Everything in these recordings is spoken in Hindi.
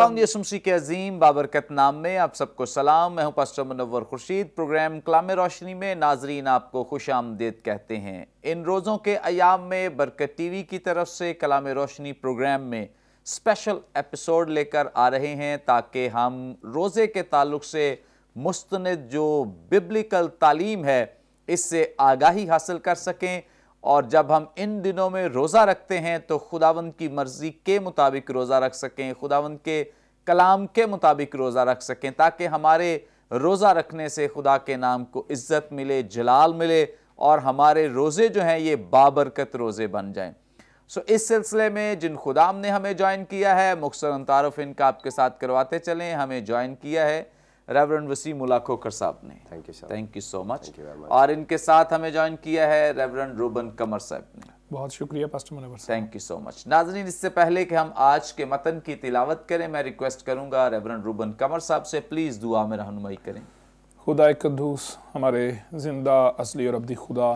प्रोग्राम यसमसी के अजीम बाबरकत नाम में आप सबको सलाम मैं हूं पास्टर मनवर खुर्शीद प्रोग्राम कलाम रोशनी में नाजरीन आपको खुश आमदेद कहते हैं इन रोज़ों के अयाम में बरकत टी वी की तरफ से कलाम रोशनी प्रोग्राम में स्पेशल एपिसोड लेकर आ रहे हैं ताकि हम रोज़े के ताल्लुक से मुस्त जो बिब्लिकल तालीम है इससे आगाही हासिल कर सकें और जब हम इन दिनों में रोज़ा रखते हैं तो खुदावंद की मर्ज़ी के मुताबिक रोज़ा रख सकें खुदावंद के कलाम के मुताबिक रोज़ा रख सकें ताकि हमारे रोज़ा रखने से खुदा के नाम को इज़्ज़त मिले जलाल मिले और हमारे रोज़े जो हैं ये बाबरकत रोज़े बन जाएं सो इस सिलसिले में जिन खुदाम ने हमें ज्वाइन किया है मुख्तर तारफ़ इनका आपके साथ करवाते चलें हमें ज्वाइन किया है रेवरन वसीम उला खोकर साहब ने thank you thank you so much और इनके साथ हमें ज्वाइन किया है रेवरन रूबन कमर साहब ने बहुत शुक्रिया pastor Munawar thank you so much नाजरीन इससे पहले कि हम आज के मतन की तिलावत करें मैं रिक्वेस्ट करूंगा रेवरन रूबन कमर साहब से प्लीज़ दुआ में रहनुमाई करें खुदा कद्दूस हमारे ज़िंदा असली और अब्दी खुदा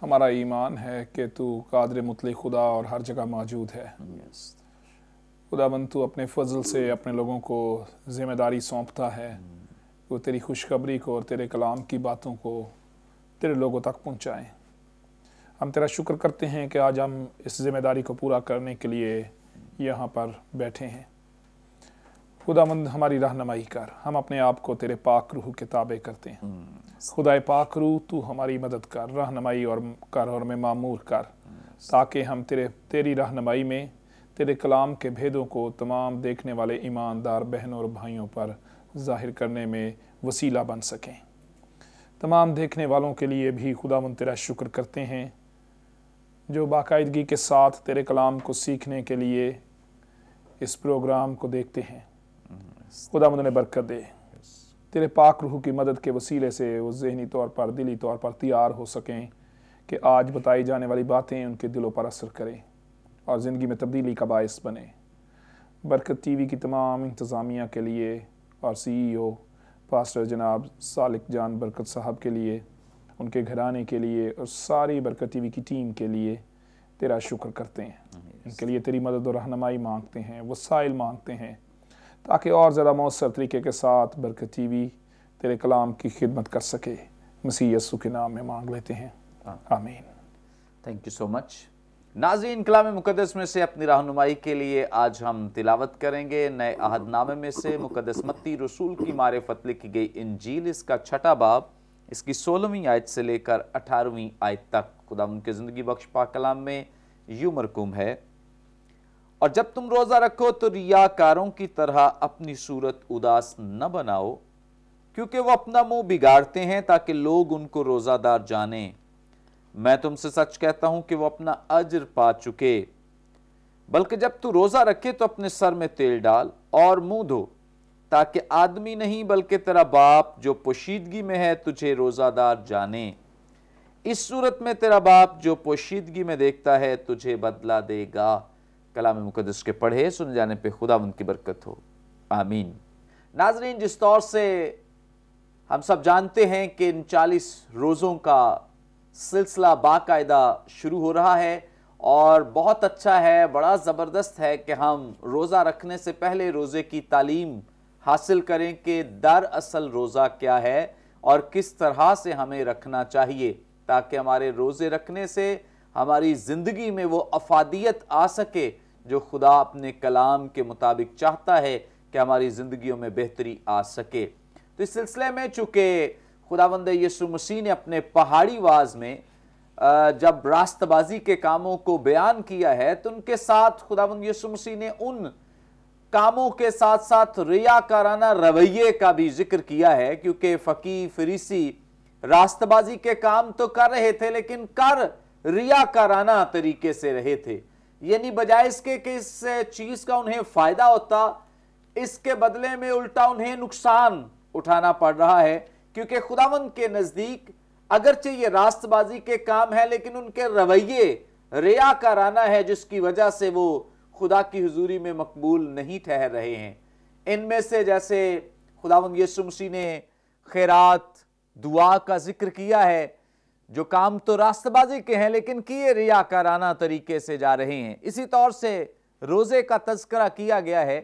हमारा ईमान है कि तू कादर मुतल खुदा और हर जगह मौजूद है yes. बन तू अपने फजल से अपने लोगों को ज़िम्मेदारी सौंपता है hmm. वो तेरी खुशखबरी को और तेरे कलाम की बातों को तेरे लोगों तक पहुँचाएँ हम तेरा शुक्र करते हैं कि आज हम इस ज़िम्मेदारी को पूरा करने के लिए यहाँ पर बैठे हैं खुदामंद हमारी रहनमाई कर हम अपने आप को तेरे पाक रूह के ताबे करते हैं hmm. खुदाए पाक रूह तू हमारी मदद कर रहनमाई और कर और में मामूर कर hmm. ताकि हम तेरे तेरी रहनमाई में तेरे कलाम के भेदों को तमाम देखने वाले ईमानदार बहनों और भाइयों पर जाहिर करने में वसीला बन सकें तमाम देखने वालों के लिए भी खुदा तेरा शुक्र करते हैं जो बाकायदगी के साथ तेरे कलाम को सीखने के लिए इस प्रोग्राम को देखते हैं खुदा मदन बरकत दे तेरे पाक रूह की मदद के वसीले से वो जहनी तौर पर दिली तौर पर तैयार हो सकें कि आज बताई जाने वाली बातें उनके दिलों पर असर करें और ज़िंदगी में तब्दीली का बायस बने बरकत टीवी की तमाम इंतज़ामिया के लिए और सी ई ओ पास्टर जनाब सालिक जान बरकत साहब के लिए उनके घराने के लिए और सारी बरकत टी की टीम के लिए तेरा शुक्र करते हैं इनके लिए तेरी मदद और रहनमाई मांगते हैं वसाइल मांगते हैं ताकि और ज़्यादा मौसर तरीके के साथ बरकत टी तेरे कलाम की खिदमत कर सके मसीह यसु के नाम में मांग लेते हैं हाँ। आमीन थैंक यू सो मच नाजीन कलाम मुकदस में से अपनी रहनुमाई के लिए आज हम तिलावत करेंगे नए अहदनामे में से मुकदस मत्ती रसूल की मारफत लिखी गई इंजील इसका छठा बाब इसकी सोलहवीं आयत से लेकर अठारहवीं आयत तक खुदा उनके ज़िंदगी बख्श पा कलाम में यू मरकूम है और जब तुम रोज़ा रखो तो रियाकारों की तरह अपनी सूरत उदास न बनाओ क्योंकि वो अपना मुंह बिगाड़ते हैं ताकि लोग उनको रोज़ादार जाने मैं तुमसे सच कहता हूं कि वो अपना अजर पा चुके बल्कि जब तू रोज़ा रखे तो अपने सर में तेल डाल और मुंह धो ताकि आदमी नहीं बल्कि तेरा बाप जो पोशीदगी में है तुझे रोज़ादार जाने इस सूरत में तेरा बाप जो पोशीदगी में देखता है तुझे बदला देगा कलाम मुकदस के पढ़े सुन जाने पे खुदा उनकी बरकत हो आमीन नाजरीन जिस तौर से हम सब जानते हैं कि इन चालीस रोज़ों का सिलसिला बाकायदा शुरू हो रहा है और बहुत अच्छा है बड़ा ज़बरदस्त है कि हम रोज़ा रखने से पहले रोज़े की तालीम हासिल करें कि दरअसल रोज़ा क्या है और किस तरह से हमें रखना चाहिए ताकि हमारे रोज़े रखने से हमारी ज़िंदगी में वो अफादियत आ सके जो खुदा अपने कलाम के मुताबिक चाहता है कि हमारी ज़िंदगियों में बेहतरी आ सके तो इस सिलसिले में चूँकि खुदावंद यसु मसीह ने अपने पहाड़ी वाज में जब रास्तबाजी के कामों को बयान किया है तो उनके साथ खुदावंद यसु मसीह ने उन कामों के साथ साथ रियाकाराना रवैये का भी जिक्र किया है क्योंकि फकी फरीसी रास्तबाजी के काम तो कर रहे थे लेकिन कर रियाकाराना तरीके से रहे थे यानी बजाय इसके किस इस चीज का उन्हें फायदा होता इसके बदले में उल्टा उन्हें नुकसान उठाना पड़ रहा है क्योंकि खुदावन के नजदीक अगरचे ये रास्तबाजी के काम है लेकिन उनके रवैये काराना है जिसकी वजह से वो खुदा की हजूरी में मकबूल नहीं ठहर रहे हैं इनमें से जैसे खुदा यसु मसीह ने खैरात दुआ का जिक्र किया है जो काम तो रास्तबाजी के हैं लेकिन किए रिया काराना तरीके से जा रहे हैं इसी तौर से रोज़े का तस्करा किया गया है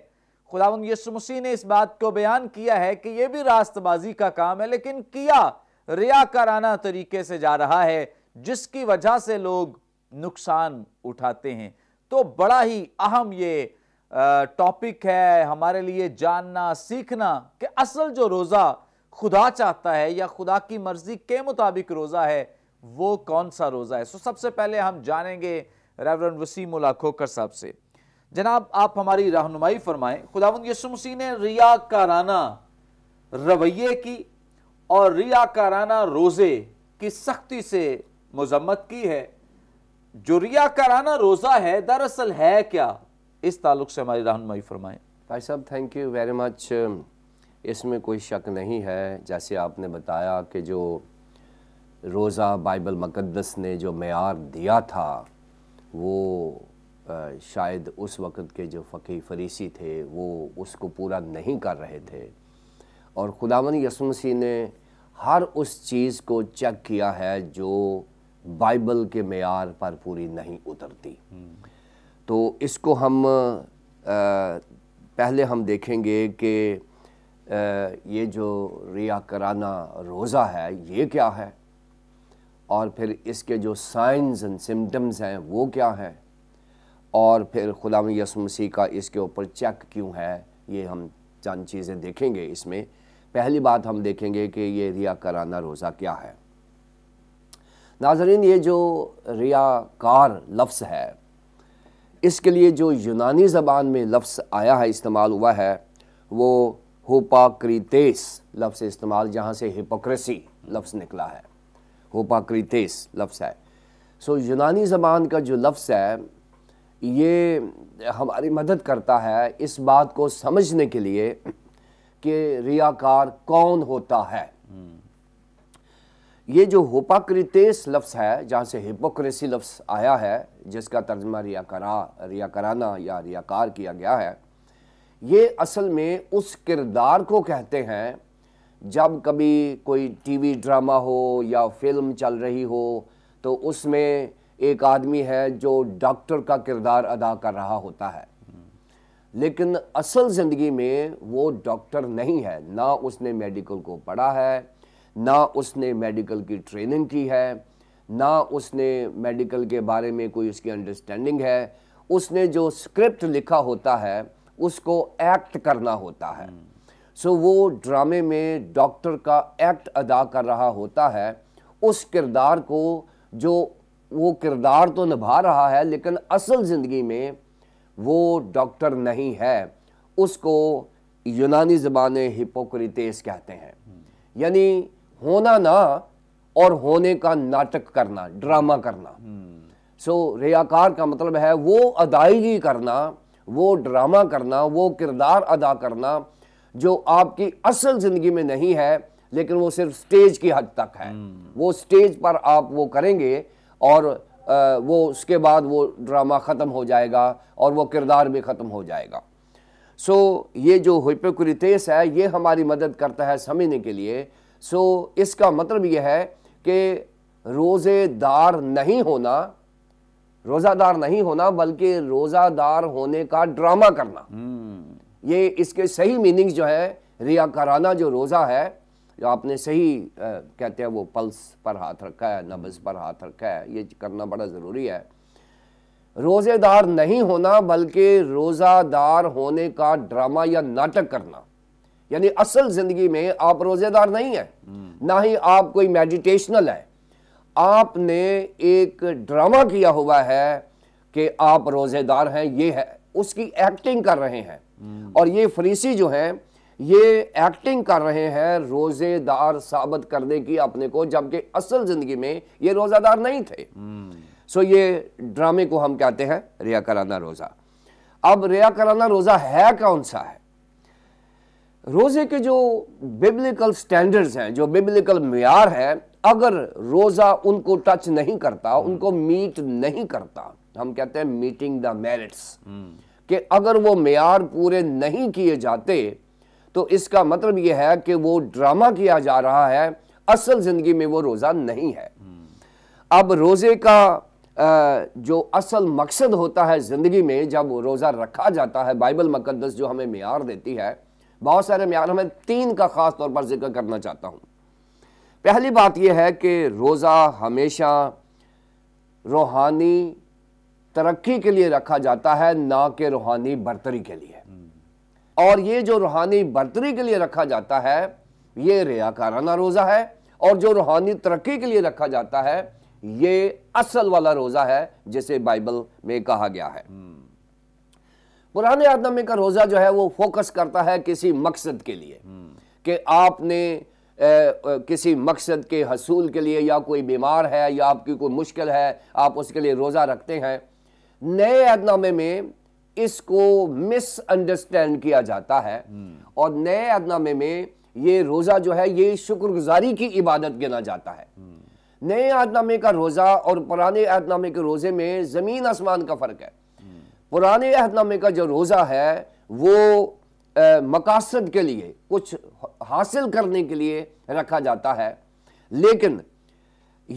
खुदावन यसु मसीह ने इस बात को बयान किया है कि यह भी रास्तबाजी का काम है लेकिन किया रिया काराना तरीके से जा रहा है जिसकी वजह से लोग नुकसान उठाते हैं तो बड़ा ही अहम ये टॉपिक है हमारे लिए जानना सीखना कि असल जो रोज़ा खुदा चाहता है या खुदा की मर्ज़ी के मुताबिक रोज़ा है वो कौन सा रोज़ा है सो सबसे पहले हम जानेंगे रेवरन उला खोकर साहब से जनाब आप हमारी रहनुमाई फरमाएं खुदा यसु मसीह ने काराना रवैये की और रिया काराना रोज़े की सख्ती से मजम्मत की है जो कराना रोज़ा है दरअसल है क्या इस ताल्लुक से हमारी रहनमाई फरमाएं भाई साहब थैंक यू वेरी मच इसमें कोई शक नहीं है जैसे आपने बताया कि जो रोज़ा बाइबल मुक़दस ने जो मैार दिया था वो शायद उस वक़्त के जो फ़कीर फरीसी थे वो उसको पूरा नहीं कर रहे थे और खुदावन यसमसी ने हर उस चीज़ को चेक किया है जो बाइबल के मैार पर पूरी नहीं उतरती तो इसको हम आ, पहले हम देखेंगे कि ये जो रिया कराना रोज़ा है ये क्या है और फिर इसके जो साइंस एंड सिम्टम्स हैं वो क्या हैं और फिर खुदा यसमसी का इसके ऊपर चेक क्यों है ये हम चंद चीज़ें देखेंगे इसमें पहली बात हम देखेंगे कि ये रिया कराना रोज़ा क्या है नाजरीन ये जो रियाकार लफ्स है इसके लिए जो यूनानी ज़बान में लफ्स आया है इस्तेमाल हुआ है वो होपाक्रीतेस लफ्स इस्तेमाल जहाँ से हिपोक्रेसी लफ्स निकला है होपाक्रीतेस लफ्स है सो यूनानी ज़बान का जो लफ्स है ये हमारी मदद करता है इस बात को समझने के लिए कि रियाकार कौन होता है हम्म। ये जो होपाक्रितेस लफ्स है जहाँ से हिपोक्रेसी लफ्स आया है जिसका तर्जमा रिया कराना या रियाकार किया गया है ये असल में उस किरदार को कहते हैं जब कभी कोई टीवी ड्रामा हो या फिल्म चल रही हो तो उसमें एक आदमी है जो डॉक्टर का किरदार अदा कर रहा होता है लेकिन असल ज़िंदगी में वो डॉक्टर नहीं है ना उसने मेडिकल को पढ़ा है ना उसने मेडिकल की ट्रेनिंग की है ना उसने मेडिकल के बारे में कोई उसकी अंडरस्टैंडिंग है उसने जो स्क्रिप्ट लिखा होता है उसको एक्ट करना होता है सो so, वो ड्रामे में डॉक्टर का एक्ट अदा कर रहा होता है उस किरदार को जो वो किरदार तो निभा रहा है लेकिन असल ज़िंदगी में वो डॉक्टर नहीं है उसको यूनानी ज़बान हिपोक्रिटेस कहते हैं यानी होना ना और होने का नाटक करना ड्रामा करना सो हम्म। hmm. so, रियाकार का मतलब है वो अदायगी करना वो ड्रामा करना वो किरदार अदा करना जो आपकी असल ज़िंदगी में नहीं है लेकिन वो सिर्फ स्टेज की हद तक है hmm. वो स्टेज पर आप वो करेंगे और आ, वो उसके बाद वो ड्रामा ख़त्म हो जाएगा और वो किरदार भी ख़त्म हो जाएगा सो so, ये जो हिपोक्रिटेस है ये हमारी मदद करता है समझने के लिए सो इसका मतलब यह है कि रोज़ेदार नहीं होना रोज़ादार नहीं होना बल्कि रोज़ादार होने का ड्रामा करना हम्म। ये इसके सही मीनिंग जो है रियाकाराना जो रोज़ा है जो आपने सही आ, कहते हैं वो पल्स पर हाथ रखा है नब्ज़ पर हाथ रखा है ये करना बड़ा ज़रूरी है रोज़ेदार नहीं होना बल्कि रोज़ादार होने का ड्रामा या नाटक करना यानी असल जिंदगी में आप रोजेदार नहीं है ना ही आप कोई मेडिटेशनल है आपने एक ड्रामा किया हुआ है कि आप रोजेदार हैं ये है उसकी एक्टिंग कर रहे हैं और ये फरीसी जो हैं ये एक्टिंग कर रहे हैं रोजेदार साबित करने की अपने को जबकि असल जिंदगी में ये रोजादार नहीं थे सो ये ड्रामे को हम कहते हैं रिया कराना रोज़ा अब रिया कराना रोज़ा है कौन सा है रोज़े के जो बिब्लिकल स्टैंडर्ड्स हैं जो बिब्लिकल मैार है अगर रोज़ा उनको टच नहीं करता हम्म। उनको मीट नहीं करता हम कहते हैं मीटिंग द मेरिट्स कि अगर वो मैार पूरे नहीं किए जाते तो इसका मतलब यह है कि वो ड्रामा किया जा रहा है असल ज़िंदगी में वो रोज़ा नहीं है हम्म। अब रोज़े का जो असल मकसद होता है ज़िंदगी में जब रोज़ा रखा जाता है बाइबल मकदस जो हमें मैार देती है बहुत सारे म्यार में तीन का ख़ास तौर पर जिक्र करना चाहता हूँ पहली बात यह है कि रोज़ा हमेशा रूहानी तरक्की के लिए रखा जाता है ना कि रूहानी बर्तरी के लिए हम्म। और ये जो रूहानी बर्तरी के लिए रखा जाता है ये रियाकाराना रोज़ा है और जो रूहानी तरक्की के लिए रखा जाता है ये असल वाला रोज़ा है जिसे बाइबल में कहा गया है हम्म। पुराने आदमी का रोज़ा जो है वो फोकस करता है किसी मकसद के लिए कि आपने ए, किसी मकसद के हसूल के लिए या कोई बीमार है या आपकी कोई मुश्किल है आप उसके लिए रोज़ा रखते हैं नए अदनामे में इसको मिसअंडरस्टैंड किया जाता है और नए अदनामे में ये रोज़ा जो है ये शुक्रगुजारी की इबादत गिना जाता है नए आदनामे का रोज़ा और पुराने आदनामे के रोज़े में ज़मीन आसमान का फ़र्क है पुराने अहदनामे का जो रोज़ा है वो मकासद के लिए कुछ हासिल करने के लिए रखा जाता है लेकिन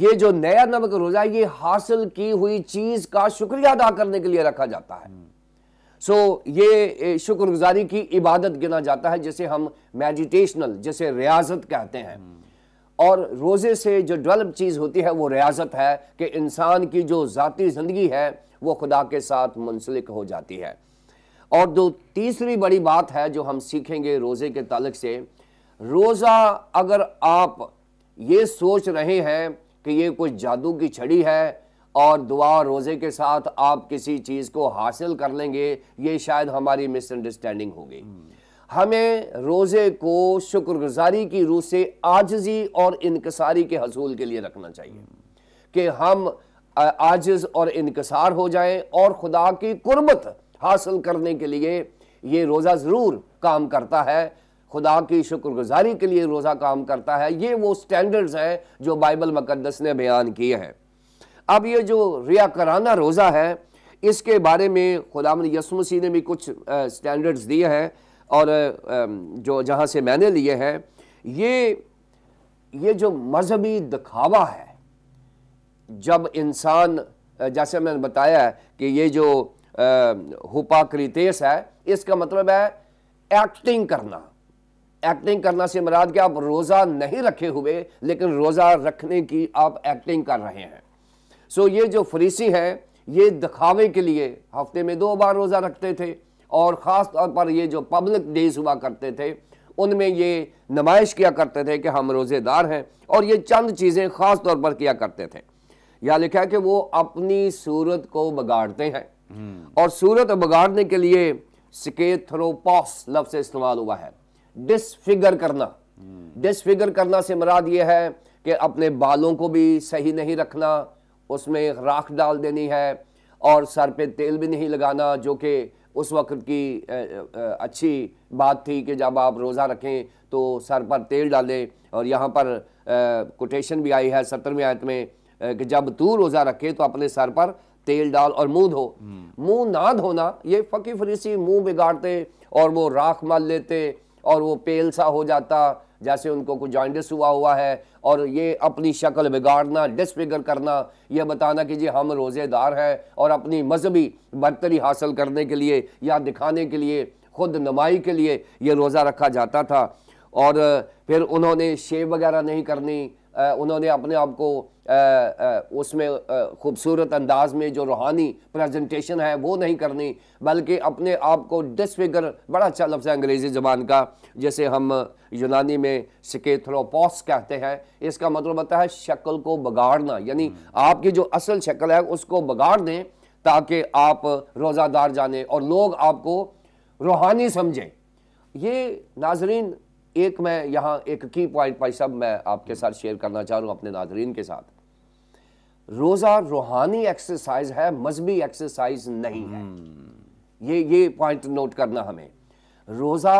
ये जो नया नमक रोज़ा ये हासिल की हुई चीज़ का शुक्रिया अदा करने के लिए रखा जाता है सो हम्म। so, ये शुक्रगुजारी की इबादत गिना जाता है जिसे हम मेडिटेशनल जिसे रियाजत कहते हैं हम्म। और रोज़े से जो डेवलप चीज़ होती है वो रियाजत है कि इंसान की जो ज़ाती ज़िंदगी है वो खुदा के साथ मुंसलिक हो जाती है और दो तीसरी बड़ी बात है जो हम सीखेंगे रोज़े के तलक से रोज़ा अगर आप ये सोच रहे हैं कि ये कुछ जादू की छड़ी है और दुआ रोज़े के साथ आप किसी चीज़ को हासिल कर लेंगे ये शायद हमारी मिसअंडरस्टैंडिंग होगी हमें रोज़े को शुक्रगुजारी की रूह से आजजी और इनकसारी के हसूल के लिए रखना चाहिए कि हम आजज और इनकसार हो जाए और खुदा की कुर्बत हासिल करने के लिए ये रोज़ा ज़रूर काम करता है खुदा की शुक्रगुजारी के लिए रोज़ा काम करता है ये वो स्टैंडर्ड्स हैं जो बाइबल मुकदस ने बयान किए हैं अब ये जो रियाकराना रोज़ा है इसके बारे में खुदाम यसमसी ने भी कुछ स्टैंडर्ड्स दिए हैं और जो जहाँ से मैंने लिए हैं ये ये जो मजहबी दिखावा है जब इंसान जैसे मैंने बताया है कि ये जो हुपाक्रितेस है इसका मतलब है एक्टिंग करना एक्टिंग करना से मराद कि आप रोज़ा नहीं रखे हुए लेकिन रोज़ा रखने की आप एक्टिंग कर रहे हैं सो ये जो फरीसी हैं ये दिखावे के लिए हफ्ते में दो बार रोज़ा रखते थे और ख़ास तौर पर ये जो पब्लिक डेज हुआ करते थे उनमें ये नुमाइश किया करते थे कि हम रोज़ेदार हैं और ये चंद चीज़ें ख़ास तौर पर किया करते थे या लिखा है कि वो अपनी सूरत को बगाड़ते हैं हम्म। और सूरत बगाड़ने के लिए सिकेथ्रोपॉस लफ्ज इस्तेमाल हुआ है डिसफिगर करना हम्म। डिसफिगर करना से मराद ये है कि अपने बालों को भी सही नहीं रखना उसमें राख डाल देनी है और सर पे तेल भी नहीं लगाना जो कि उस वक्त की अच्छी बात थी कि जब आप रोज़ा रखें तो सर पर तेल डालें और यहाँ पर कोटेशन भी आई है सत्तरवीं आयत में कि जब तू रोज़ा रखे तो अपने सर पर तेल डाल और मुंह धो मुंह ना धोना ये फकी फरीसी मुंह बिगाड़ते और वो राख मल लेते और वो पेल सा हो जाता जैसे उनको कुछ जॉइंटिस हुआ हुआ है और ये अपनी शक्ल बिगाड़ना डिसफिगर करना ये बताना कि जी हम रोज़ेदार हैं और अपनी मजहबी बरतरी हासिल करने के लिए या दिखाने के लिए खुद नमाई के लिए ये रोज़ा रखा जाता था और फिर उन्होंने शेव वगैरह नहीं करनी उन्होंने अपने आप को उसमें खूबसूरत अंदाज में जो रूहानी प्रेजेंटेशन है वो नहीं करनी बल्कि अपने आप को डिसफिगर बड़ा अच्छा लफ्ज़ है अंग्रेज़ी ज़बान का जैसे हम यूनानी में सिकेथ्रोपॉस कहते हैं इसका मतलब होता है शक्ल को बगाड़ना यानी हम्म। आपकी जो असल शक्ल है उसको बगाड़ दें ताकि आप रोज़ादार जाने और लोग आपको रूहानी समझें ये नाजरीन एक मैं यहाँ एक की पॉइंट भाई साहब मैं आपके साथ शेयर करना चाह रहा हूँ अपने नाजरीन के साथ रोज़ा रूहानी एक्सरसाइज है मजहबी एक्सरसाइज नहीं है हम्म। ये ये पॉइंट नोट करना हमें रोज़ा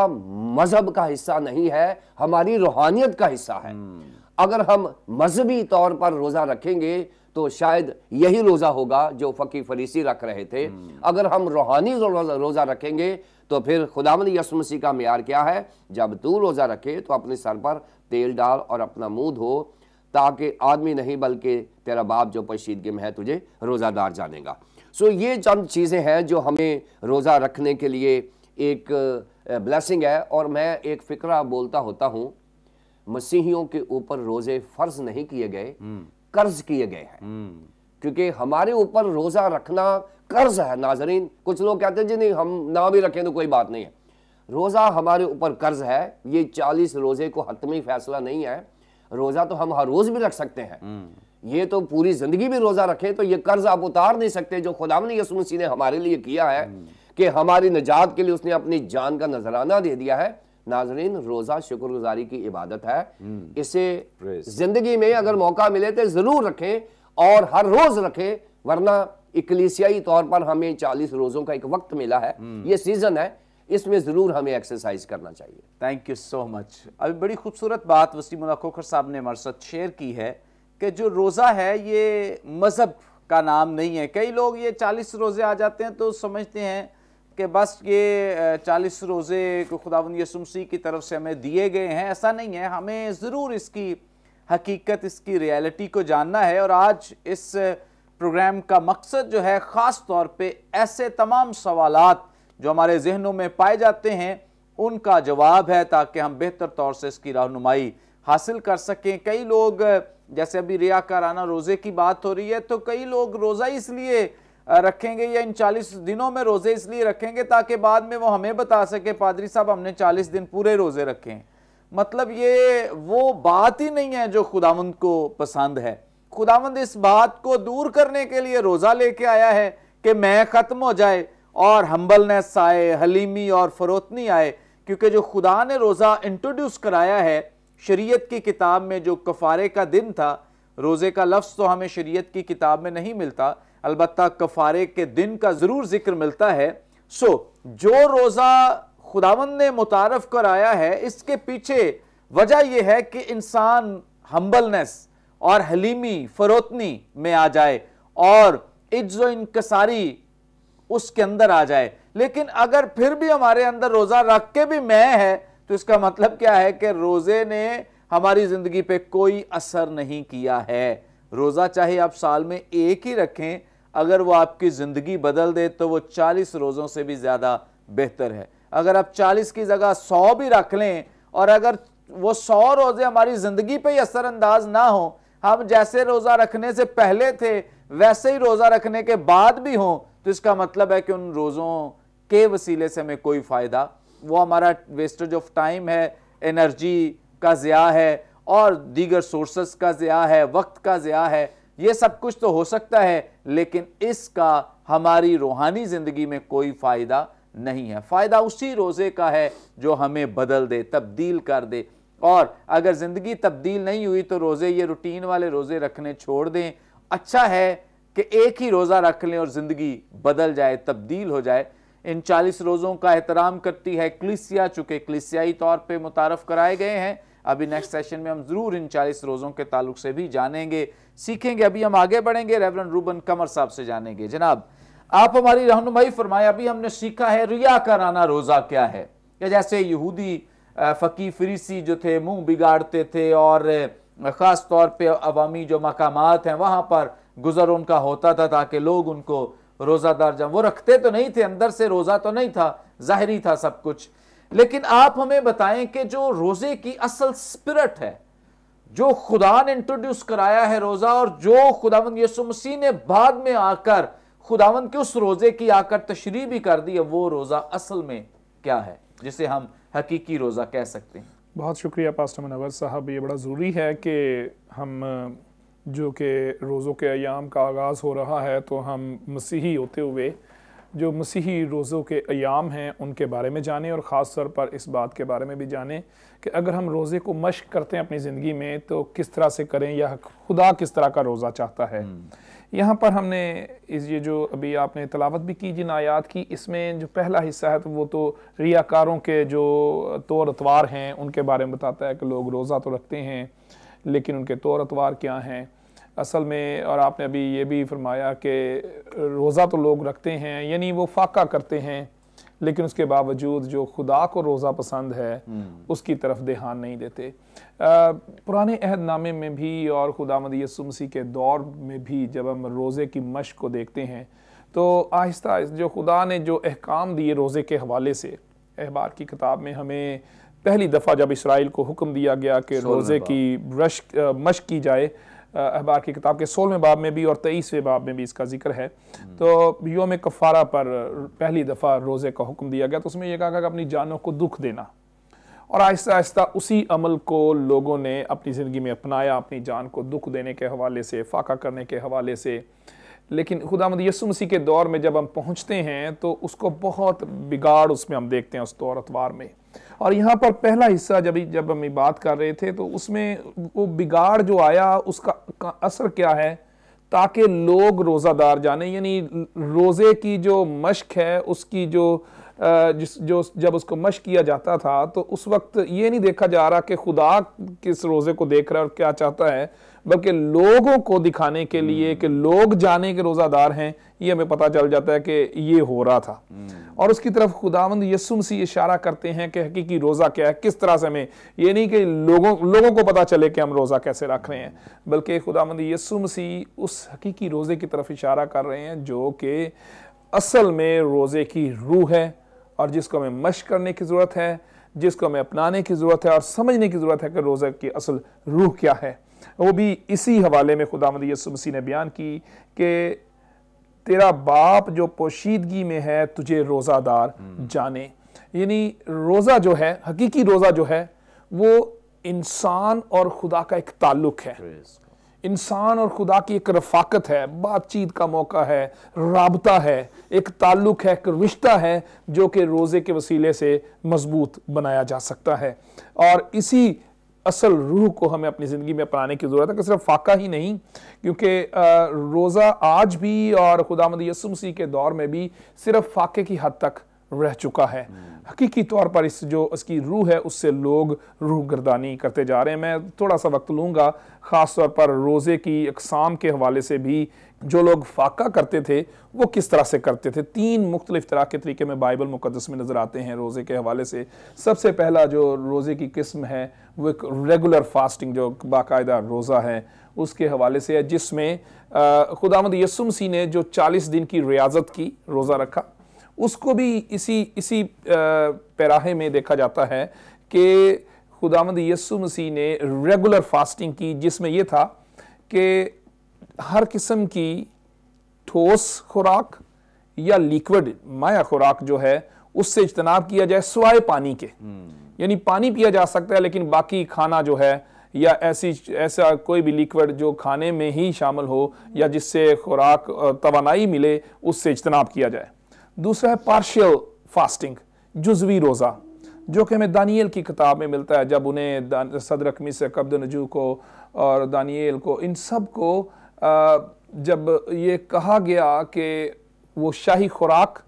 मज़हब का हिस्सा नहीं है हमारी रूहानियत का हिस्सा है हम्म। अगर हम मजहबी तौर पर रोज़ा रखेंगे तो शायद यही रोज़ा होगा जो फकी फरीसी रख रहे थे हम्म। अगर हम रूहानी रोज़ा रखेंगे तो फिर खुदामद यसु मसीह का मैार क्या है जब तू रोज़ा रखे तो अपने सर पर तेल डाल और अपना मुँह धो ताकि आदमी नहीं बल्कि तेरा बाप जो पशीदगी में है तुझे रोज़ादार जानेगा सो ये चंद चीज़ें हैं जो हमें रोज़ा रखने के लिए एक ब्लेसिंग है और मैं एक फ़िक्रा बोलता होता हूँ मसीहियों के ऊपर रोज़े फ़र्ज नहीं किए गए हम्म। कर्ज किए गए हैं हम्म। क्योंकि हमारे ऊपर रोज़ा रखना कर्ज है नाजरीन कुछ लोग कहते हैं जी नहीं हम ना भी रखें तो कोई बात नहीं है रोज़ा हमारे ऊपर कर्ज है ये चालीस रोज़े को हतमी फैसला नहीं है रोज़ा तो हम हर रोज़ भी रख सकते हैं हम्म। ये तो पूरी ज़िंदगी भी रोज़ा रखें तो ये कर्ज आप उतार नहीं सकते जो खुदाम यसु मसीह ने हमारे लिए किया है हम्म। कि हमारी निजात के लिए उसने अपनी जान का नजराना दे दिया है नाजरीन रोज़ा शुक्रगुजारी की इबादत है हम्म। इसे ज़िंदगी में अगर मौका मिले तो ज़रूर रखें और हर रोज़ रखें वरना इकलीसियाई तौर पर हमें चालीस रोज़ों का एक वक्त मिला है हम्म। ये सीज़न है इसमें ज़रूर हमें एक्सरसाइज करना चाहिए थैंक यू सो मच अभी बड़ी खूबसूरत बात वसीम खोखर साहब ने हमारे साथ शेयर की है कि जो रोज़ा है ये मज़हब का नाम नहीं है कई लोग ये चालीस रोज़े आ जाते हैं तो समझते हैं कि बस ये चालीस रोज़े को खुदा यसुमसी की तरफ से हमें दिए गए हैं ऐसा नहीं है हमें ज़रूर इसकी हकीकत इसकी रियलिटी को जानना है और आज इस प्रोग्राम का मकसद जो है ख़ास तौर पे ऐसे तमाम सवालात जो हमारे जहनों में पाए जाते हैं उनका जवाब है ताकि हम बेहतर तौर से इसकी रहनुमाई हासिल कर सकें कई लोग जैसे अभी रिया कराना रोज़े की बात हो रही है तो कई लोग रोज़ा इसलिए रखेंगे या इन 40 दिनों में रोज़े इसलिए रखेंगे ताकि बाद में वो हमें बता सके पादरी साहब हमने 40 दिन पूरे रोज़े रखे हैं मतलब ये वो बात ही नहीं है जो खुदामंद को पसंद है खुदावंद इस बात को दूर करने के लिए रोज़ा लेके आया है कि मैं ख़त्म हो जाए और हम्बलनेस आए हलीमी और फरोतनी आए क्योंकि जो खुदा ने रोज़ा इंट्रोड्यूस कराया है शरीयत की किताब में जो कफ़ारे का दिन था रोज़े का लफ्ज़ तो हमें शरीयत की किताब में नहीं मिलता अलबत् कफ़ारे के दिन का ज़रूर जिक्र मिलता है सो जो रोज़ा खुदावंद ने मुतारफ़ कराया है इसके पीछे वजह यह है कि इंसान हम्बलनेस और हलीमी फरोतनी में आ जाए और इज्जो इनकसारी उसके अंदर आ जाए लेकिन अगर फिर भी हमारे अंदर रोज़ा रख के भी मैं है तो इसका मतलब क्या है कि रोज़े ने हमारी ज़िंदगी पे कोई असर नहीं किया है रोज़ा चाहे आप साल में एक ही रखें अगर वो आपकी ज़िंदगी बदल दे तो वो 40 रोज़ों से भी ज़्यादा बेहतर है अगर आप 40 की जगह 100 भी रख लें और अगर वो 100 रोज़े हमारी ज़िंदगी पे ही असरअंदाज ना हो हम जैसे रोजा रखने से पहले थे वैसे ही रोजा रखने के बाद भी हों तो इसका मतलब है कि उन रोज़ों के वसीले से हमें कोई फ़ायदा वो हमारा वेस्टेज ऑफ टाइम है एनर्जी का ज़िया है और दीगर सोर्सेस का ज़िया है वक्त का ज़िया है ये सब कुछ तो हो सकता है लेकिन इसका हमारी रूहानी ज़िंदगी में कोई फ़ायदा नहीं है फ़ायदा उसी रोज़े का है जो हमें बदल दे तब्दील कर दे और अगर ज़िंदगी तब्दील नहीं हुई तो रोज़े ये रूटीन वाले रोज़े रखने छोड़ दें अच्छा है कि एक ही रोज़ा रख लें और ज़िंदगी बदल जाए तब्दील हो जाए इन चालीस रोज़ों का एहतराम करती है क्लिसिया चूँकि क्लिसियाई तौर पर मुतारफ़ कराए गए हैं अभी नेक्स्ट सेशन में हम ज़रूर इन चालीस रोज़ों के ताल्लुक से भी जानेंगे सीखेंगे अभी हम आगे बढ़ेंगे रेवरन रूबन कमर साहब से जानेंगे जनाब आप हमारी रहनुमाई फरमाया अभी हमने सीखा है रिया कराना रोज़ा क्या है या जैसे यहूदी फ़की फरीसी जो थे मुंह बिगाड़ते थे और ख़ास तौर पे अवामी जो मकाम हैं वहाँ पर गुज़र उनका होता था ताकि लोग उनको रोज़ादार जब वो रखते तो नहीं थे अंदर से रोज़ा तो नहीं था ज़ाहरी था सब कुछ लेकिन आप हमें बताएं कि जो रोज़े की असल स्पिरट है जो खुदा ने इंट्रोड्यूस कराया है रोज़ा और जो खुदावन यसु मसीह ने बाद में आकर खुदावन के उस रोज़े की आकर तशरी भी कर दी है वो रोज़ा असल में क्या है जिसे हम हकीकी रोज़ा कह सकते हैं बहुत शुक्रिया पास्टर मनवर साहब ये बड़ा ज़रूरी है कि हम जो कि रोज़ों के अयाम का आगाज़ हो रहा है तो हम मसीही होते हुए जो मसीही रोज़ों के अयाम हैं उनके बारे में जानें और ख़ास तौर पर इस बात के बारे में भी जानें कि अगर हम रोज़े को मश्क करते हैं अपनी ज़िंदगी में तो किस तरह से करें या खुदा किस तरह का रोज़ा चाहता है हम्म। यहाँ पर हमने इस ये जो अभी आपने तलावत भी की जिन आयात की इसमें जो पहला हिस्सा है तो वो तो रियाकारों के जो तौर अतवार हैं उनके बारे में बताता है कि लोग रोज़ा तो रखते हैं लेकिन उनके तौर अतवार क्या हैं असल में और आपने अभी ये भी फरमाया कि रोज़ा तो लोग रखते हैं यानी वो फाका करते हैं लेकिन उसके बावजूद जो खुदा को रोज़ा पसंद है हम्म। उसकी तरफ देहान नहीं देते आ, पुराने अहदनामे में भी और खुदा मदीसमसी के दौर में भी जब हम रोज़े की मश को देखते हैं तो आहिस्ता आहिस्ता जो खुदा ने जो अहकाम दिए रोज़े के हवाले से अहबार की किताब में हमें पहली दफ़ा जब इसराइल को हुक्म दिया गया कि रोज़े की रश मश की जाए अहबार की किताब के सोलहवें बाब में भी और तेईसवें बाब में भी इसका जिक्र है तो योम कफ़ारा पर पहली दफ़ा रोज़े का हुक्म दिया गया तो उसमें यह कहा गया कि अपनी जानों को दुख देना और आहिस्ता आहिस्ता उसी अमल को लोगों ने अपनी ज़िंदगी में अपनाया अपनी जान को दुख देने के हवाले से फाका करने के हवाले से लेकिन खुदा मद यसु मसीह के दौर में जब हम पहुँचते हैं तो उसको बहुत बिगाड़ उसमें हम देखते हैं उस दौर अतवार में और यहाँ पर पहला हिस्सा जब जब हम बात कर रहे थे तो उसमें वो बिगाड़ जो आया उसका का असर क्या है ताकि लोग रोज़ादार जाने यानी रोज़े की जो मश्क है उसकी जो जिस जो जब उसको मश किया जाता था तो उस वक्त ये नहीं देखा जा रहा कि खुदा किस रोज़े को देख रहा है और क्या चाहता है बल्कि लोगों को दिखाने के लिए हम्म। कि लोग जाने के रोज़ादार हैं ये हमें पता चल जाता है कि ये हो रहा था हम्म। और उसकी तरफ खुदावंद यसुम से इशारा करते हैं कि हकीकी रोज़ा क्या है किस तरह से हमें ये नहीं कि लोगों लोगों को पता चले कि हम रोज़ा कैसे रख रहे हैं बल्कि खुदावंद यसुम सी उस हकीकी रोज़े की तरफ इशारा कर रहे हैं जो कि असल में रोज़े की रूह है और जिसको हमें मश करने की ज़रूरत है जिसको हमें अपनाने की ज़रूरत है और समझने की ज़रूरत है कि रोज़े की असल रूह क्या है वो भी इसी हवाले में खुदा मद यसु मसीह ने बयान की कि तेरा बाप जो पोशीदगी में है तुझे रोज़ादार हम्म। जाने यानी रोज़ा जो है हकीकी रोज़ा जो है वो इंसान और खुदा का एक ताल्लुक है इंसान और खुदा की एक रफाकत है बातचीत का मौका है रबता है एक ताल्लुक है एक रिश्ता है जो कि रोज़े के वसीले से मजबूत बनाया जा सकता है और इसी असल रूह को हमें अपनी ज़िंदगी में अपनाने की ज़रूरत है कि सिर्फ फाका ही नहीं क्योंकि रोज़ा आज भी और खुदा मद यसुमसी के दौर में भी सिर्फ फाके की हद तक रह चुका है हम्म। हकीकी तौर पर इस जो उसकी रूह है उससे लोग रूह गर्दानी करते जा रहे हैं मैं थोड़ा सा वक्त लूँगा ख़ास तौर पर रोज़े की अकसाम के हवाले से भी जो लोग फाका करते थे वो किस तरह से करते थे तीन मुख्तलिफ तरह के तरीके में बाइबल मुकदस में नज़र आते हैं रोज़े के हवाले से सबसे पहला जो रोज़े की किस्म है वो एक रेगुलर फास्टिंग जो बाकायदा रोज़ा है उसके हवाले से है जिसमें खुदामद सी ने जो चालीस दिन की रियाजत की रोज़ा रखा उसको भी इसी इसी पैराहे में देखा जाता है कि खुदामद यसुम सी ने रेगुलर फास्टिंग की जिसमें यह था कि हर किस्म की ठोस खुराक या लिक्विड माया खुराक जो है उससे इजतनाब किया जाए सिवाय पानी के हम्म। यानी पानी पिया जा सकता है लेकिन बाकी खाना जो है या ऐसी ऐसा कोई भी लिक्विड जो खाने में ही शामिल हो या जिससे खुराक तोानाई मिले उससे इजतनाब किया जाए दूसरा है पार्शियल फास्टिंग जुजवी रोज़ा जो कि हमें दानियल की किताब में मिलता है जब उन्हें सदर कमी से कब्द नजू को और दानियल को इन सब को जब ये कहा गया कि वो शाही खुराक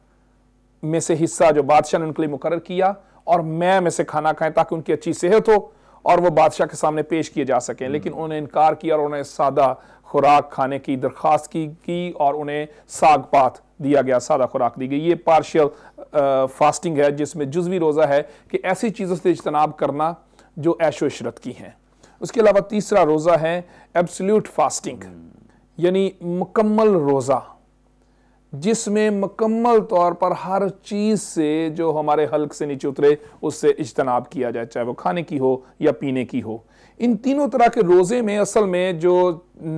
में से हिस्सा जो बादशाह ने उनके लिए मुकर किया और मैं में से खाना खाएं ताकि उनकी अच्छी सेहत हो और वो बादशाह के सामने पेश किए जा सकें हम्म। लेकिन उन्होंने इनकार किया और उन्हें सादा खुराक खाने की दरख्वास्त की, की और उन्हें साग पात दिया गया सादा खुराक दी गई ये पार्शियल फास्टिंग है जिसमें जुजवी रोज़ा है कि ऐसी चीज़ों से इजतनाब करना जो ऐशो इशरत की हैं उसके अलावा तीसरा रोज़ा है एब्सल्यूट हम्म। फास्टिंग यानी मुकम्मल रोज़ा जिसमें मुकम्मल तौर पर हर चीज़ से जो हमारे हल्क से नीचे उतरे उससे इजतनाब किया जाए चाहे वो खाने की हो या पीने की हो इन तीनों तरह के रोज़े में असल में जो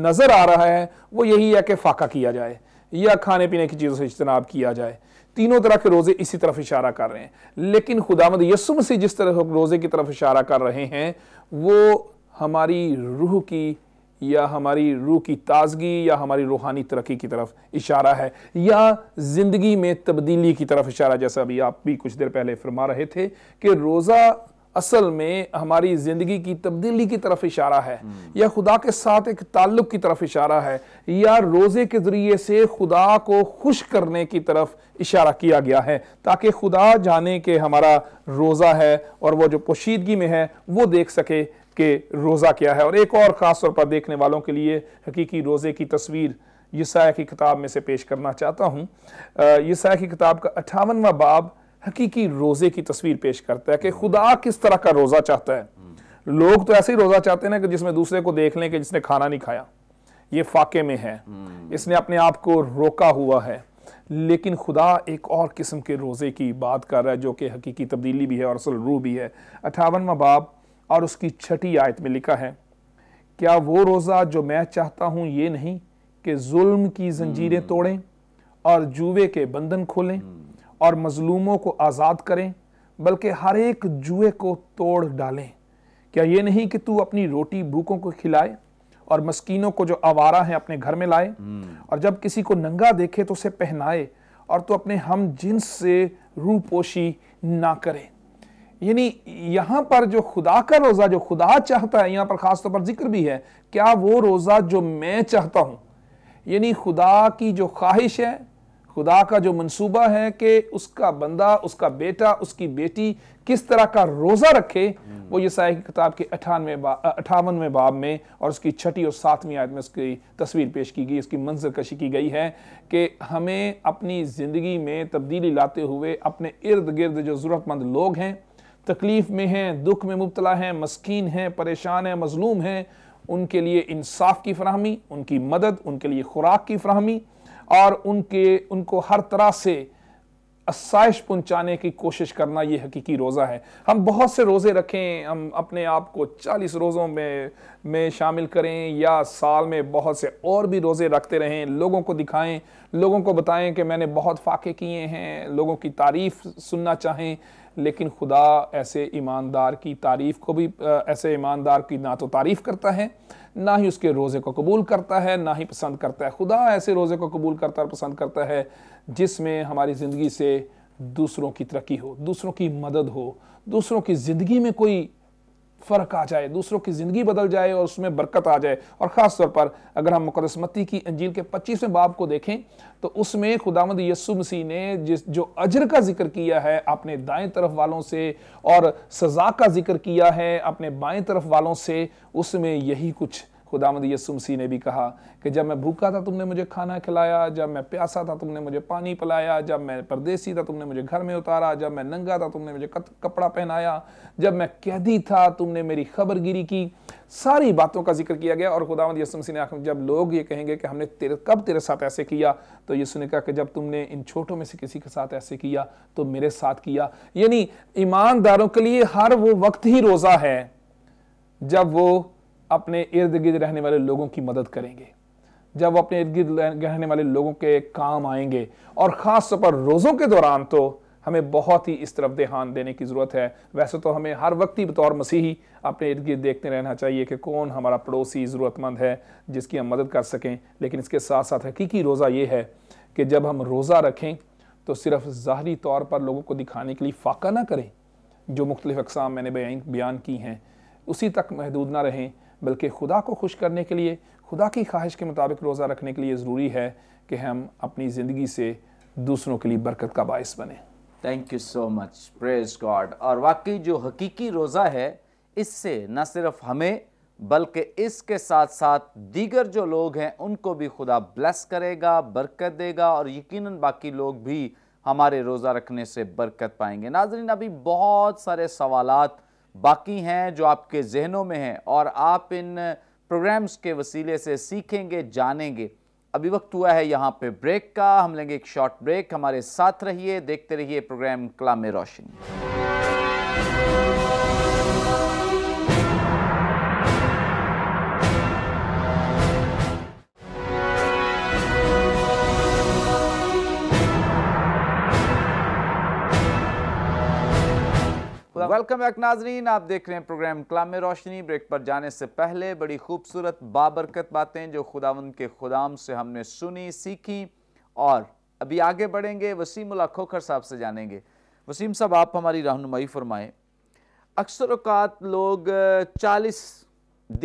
नज़र आ रहा है वो यही है कि फाका किया जाए या खाने पीने की चीज़ों से इजतनाब किया जाए तीनों तरह के रोज़े इसी तरफ इशारा कर रहे हैं लेकिन खुदामद यसुम से जिस तरह रोज़े की तरफ इशारा कर रहे हैं वो हमारी रूह की या हमारी रूह की ताजगी या हमारी रूहानी तरक्की की तरफ इशारा है या ज़िंदगी में तब्दीली की तरफ इशारा जैसा अभी आप भी कुछ देर पहले फरमा रहे थे कि रोज़ा असल में हमारी ज़िंदगी की तब्दीली की तरफ इशारा है हम्म। या खुदा के साथ एक ताल्लुक की तरफ इशारा है या रोज़े के ज़रिए से खुदा को खुश करने की तरफ इशारा किया गया है ताकि खुदा जाने के हमारा रोज़ा है और वो जो पोशीदगी में है वो देख सके के रोज़ा क्या है और एक और ख़ास तौर पर देखने वालों के लिए हकीकी रोज़े की तस्वीर यसाया की किताब में से पेश करना चाहता हूँ यसाया की किताब का अठावनवा बाब हकीकी रोज़े की तस्वीर पेश करता है कि खुदा किस तरह का रोज़ा चाहता है लोग तो ऐसे ही रोज़ा चाहते हैं ना कि जिसमें दूसरे को देख लें कि जिसने खाना नहीं खाया ये फाके में है हम्म। इसने अपने आप को रोका हुआ है लेकिन खुदा एक और किस्म के रोज़े की बात कर रहा है जो कि हकीकी तब्दीली भी है और असल रूह भी है अठावनवा बाब और उसकी छठी आयत में लिखा है क्या वो रोज़ा जो मैं चाहता हूँ ये नहीं कि जुल्म की जंजीरें हम्म। तोड़ें और जुए के बंधन खोलें हम्म। और मजलूमों को आज़ाद करें बल्कि हर एक जुए को तोड़ डालें क्या ये नहीं कि तू अपनी रोटी भूखों को खिलाए और मस्कीनों को जो आवारा है अपने घर में लाए हम्म। और जब किसी को नंगा देखे तो उसे पहनाए और तू अपने हम जिन से रूपोशी ना करे यानी यहाँ पर जो खुदा का रोज़ा जो खुदा चाहता है यहाँ पर ख़ास तौर पर जिक्र भी है क्या वो रोज़ा जो मैं चाहता हूँ यानी खुदा की जो ख्वाहिश है खुदा का जो मंसूबा है कि उसका बंदा उसका बेटा उसकी बेटी किस तरह का रोज़ा रखे वो ये यसाई की किताब के अठानवे अठावनवें बाब में और उसकी छठी और सातवीं आयत में उसकी तस्वीर पेश की गई उसकी मंजर कशी की गई है कि हमें अपनी ज़िंदगी में तब्दीली लाते हुए अपने इर्द गिर्द जो ज़रूरतमंद लोग हैं तकलीफ़ में हैं दुख में मुबतला हैं मस्किन हैं परेशान हैं मजलूम हैं उनके लिए इंसाफ की फ्राहमी उनकी मदद उनके लिए खुराक की फ्राहमी और उनके उनको हर तरह से आसाइश पहुँचाने की कोशिश करना ये हकीकी रोज़ा है हम बहुत से रोज़े रखें हम अपने आप को चालीस रोज़ों में में शामिल करें या साल में बहुत से और भी रोज़े रखते रहें लोगों को दिखाएं लोगों को बताएं कि मैंने बहुत फाके किए हैं लोगों की तारीफ़ सुनना चाहें लेकिन खुदा ऐसे ईमानदार की तारीफ़ को भी ऐसे ईमानदार की ना तो तारीफ़ करता है ना ही उसके रोज़े को कबूल करता है ना ही पसंद करता है खुदा ऐसे रोज़े को कबूल करता और पसंद करता है जिसमें हमारी ज़िंदगी से दूसरों की तरक्की हो दूसरों की मदद हो दूसरों की ज़िंदगी में कोई फ़र्क आ जाए दूसरों की ज़िंदगी बदल जाए और उसमें बरकत आ जाए और ख़ास तौर पर अगर हम मुकदसमती की अंजील के पच्चीसवें बाब को देखें तो उसमें खुदामद यसु मसीह ने जिस जो अजर का जिक्र किया है अपने दाएं तरफ वालों से और सज़ा का जिक्र किया है अपने बाएं तरफ वालों से उसमें यही कुछ खुदामद यसुम सी ने भी कहा कि जब मैं भूखा था तुमने मुझे खाना खिलाया जब मैं प्यासा था तुमने मुझे पानी पिलाया जब मैं परदेसी था तुमने मुझे घर में उतारा जब मैं नंगा था तुमने मुझे कपड़ा पहनाया जब मैं कैदी था तुमने मेरी खबरगिरी की सारी बातों का जिक्र किया गया और खुदावंद यसुम ने आखिर जब लोग ये कहेंगे कि हमने तेरे कब तेरे साथ ऐसे किया तो यसु ने कहा कि जब तुमने इन छोटों में से किसी के साथ ऐसे किया तो मेरे साथ किया यानी ईमानदारों के लिए हर वो वक्त ही रोज़ा है जब वो अपने इर्द गिर्द रहने वाले लोगों की मदद करेंगे जब वो अपने इर्द गिर्द रहने वाले लोगों के काम आएंगे और ख़ास तौर पर रोज़ों के दौरान तो हमें बहुत ही इस तरफ ध्यान देने की ज़रूरत है वैसे तो हमें हर वक्त ही बतौर मसीही अपने इर्द गिर्द देखते रहना चाहिए कि कौन हमारा पड़ोसी ज़रूरतमंद है जिसकी हम मदद कर सकें लेकिन इसके साथ साथ हकीकी रोज़ा ये है कि जब हम रोज़ा रखें तो सिर्फ ज़ाहरी तौर पर लोगों को दिखाने के लिए फ़ाका ना करें जो मुख्तलिफ़ अकसाम मैंने बयान की हैं उसी तक महदूद ना रहें बल्कि खुदा को खुश करने के लिए खुदा की ख्वाहिश के मुताबिक रोज़ा रखने के लिए ज़रूरी है कि हम अपनी ज़िंदगी से दूसरों के लिए बरकत का बायस बने thank you so much praise God और वाकई जो हकीकी रोज़ा है इससे न सिर्फ हमें बल्कि इसके साथ साथ दीगर जो लोग हैं उनको भी खुदा ब्लेस करेगा बरकत देगा और यकीनन बाकी लोग भी हमारे रोज़ा रखने से बरकत पाएंगे नाजरीन अभी बहुत सारे सवालात बाकी हैं जो आपके जहनों में हैं और आप इन प्रोग्राम्स के वसीले से सीखेंगे जानेंगे अभी वक्त हुआ है यहाँ पे ब्रेक का हम लेंगे एक शॉर्ट ब्रेक हमारे साथ रहिए देखते रहिए program Kalam Roshni welcome back नाजरीन आप देख रहे हैं प्रोग्राम कलाम रोशनी ब्रेक पर जाने से पहले बड़ी खूबसूरत बाबरकत बातें जो खुदावन के खुदाम से हमने सुनी सीखी और अभी आगे बढ़ेंगे वसीम उला खोखर साहब से जानेंगे वसीम साहब आप हमारी रहनुमाई फरमाए अक्सर अवकात लोग चालीस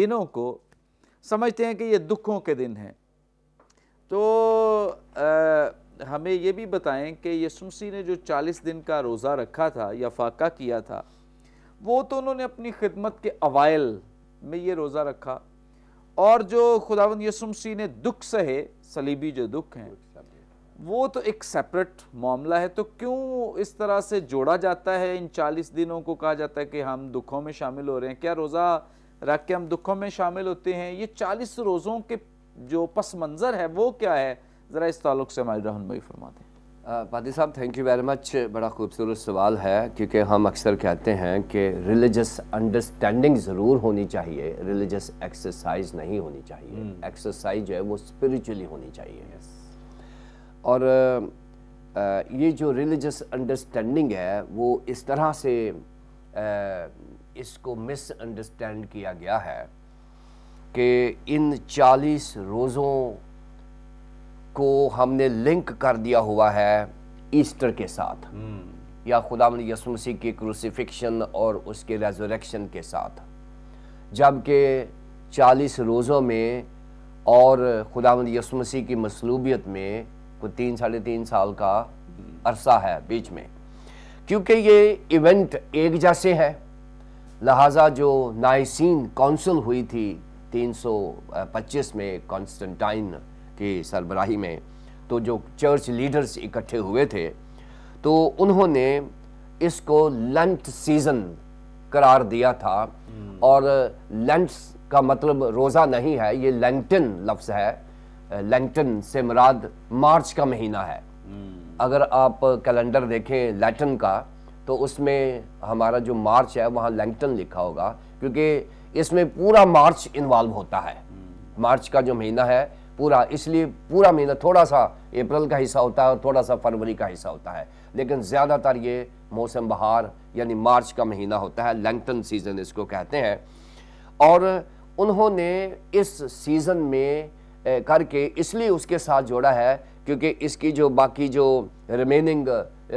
दिनों को समझते हैं कि ये दुखों के दिन हैं तो आ, हमें ये भी बताएं कि यसुमसी ने जो 40 दिन का रोज़ा रखा था या फाका किया था वो तो उन्होंने अपनी खिदमत के अवाइल में ये रोज़ा रखा और जो खुदावन यसुमसी ने दुख सहे सलीबी जो दुख हैं वो तो एक सेपरेट मामला है तो क्यों इस तरह से जोड़ा जाता है इन 40 दिनों को कहा जाता है कि हम दुखों में शामिल हो रहे हैं क्या रोज़ा रख के हम दुखों में शामिल होते हैं ये 40 रोज़ों के जो पस मंज़र है वो क्या है ज़रा इस तल्लु से हमारी रहनमई फरमा दें पादी साहब थैंक यू वेरी मच बड़ा खूबसूरत सवाल है क्योंकि हम अक्सर कहते हैं कि रिलीजस अंडरस्टैंडिंग ज़रूर होनी चाहिए रिलीजस एक्सरसाइज नहीं होनी चाहिए एक्सरसाइज हम्म। जो है वो स्पिरिचुअली होनी चाहिए yes. और आ, ये जो रिलीजस अंडरस्टैंडिंग है वो इस तरह से आ, इसको मिसअंडरस्टैंड किया गया है कि इन चालीस रोज़ों को हमने लिंक कर दिया हुआ है ईस्टर के साथ हम्म। या खुदा यसुमसी के क्रूसीफिक्शन और उसके रेजोरेक्शन के साथ जबकि चालीस रोज़ों में और खुदा यसु की मसलूबियत में को तीन साढ़े तीन साल का हम्म। अरसा है बीच में क्योंकि ये इवेंट एक जैसे है लिहाजा जो नाइसिन कौंसिल हुई थी 325 में कॉन्स्टेंटाइन के सरबराही में तो जो चर्च लीडर्स इकट्ठे हुए थे तो उन्होंने इसको लंच सीज़न करार दिया था हम्म। और लंच का मतलब रोज़ा नहीं है ये लेंटन लफ्ज़ है लेंटन से मराद मार्च का महीना है हम्म। अगर आप कैलेंडर देखें लैटन का तो उसमें हमारा जो मार्च है वहाँ लेंटन लिखा होगा क्योंकि इसमें पूरा मार्च इन्वॉल्व होता है हम्म। मार्च का जो महीना है पूरा इसलिए पूरा महीना थोड़ा सा अप्रैल का हिस्सा होता है और थोड़ा सा फरवरी का हिस्सा होता है लेकिन ज़्यादातर ये मौसम बहार यानी मार्च का महीना होता है लैंगटन सीज़न इसको कहते हैं और उन्होंने इस सीज़न में करके इसलिए उसके साथ जोड़ा है क्योंकि इसकी जो बाकी जो रिमेनिंग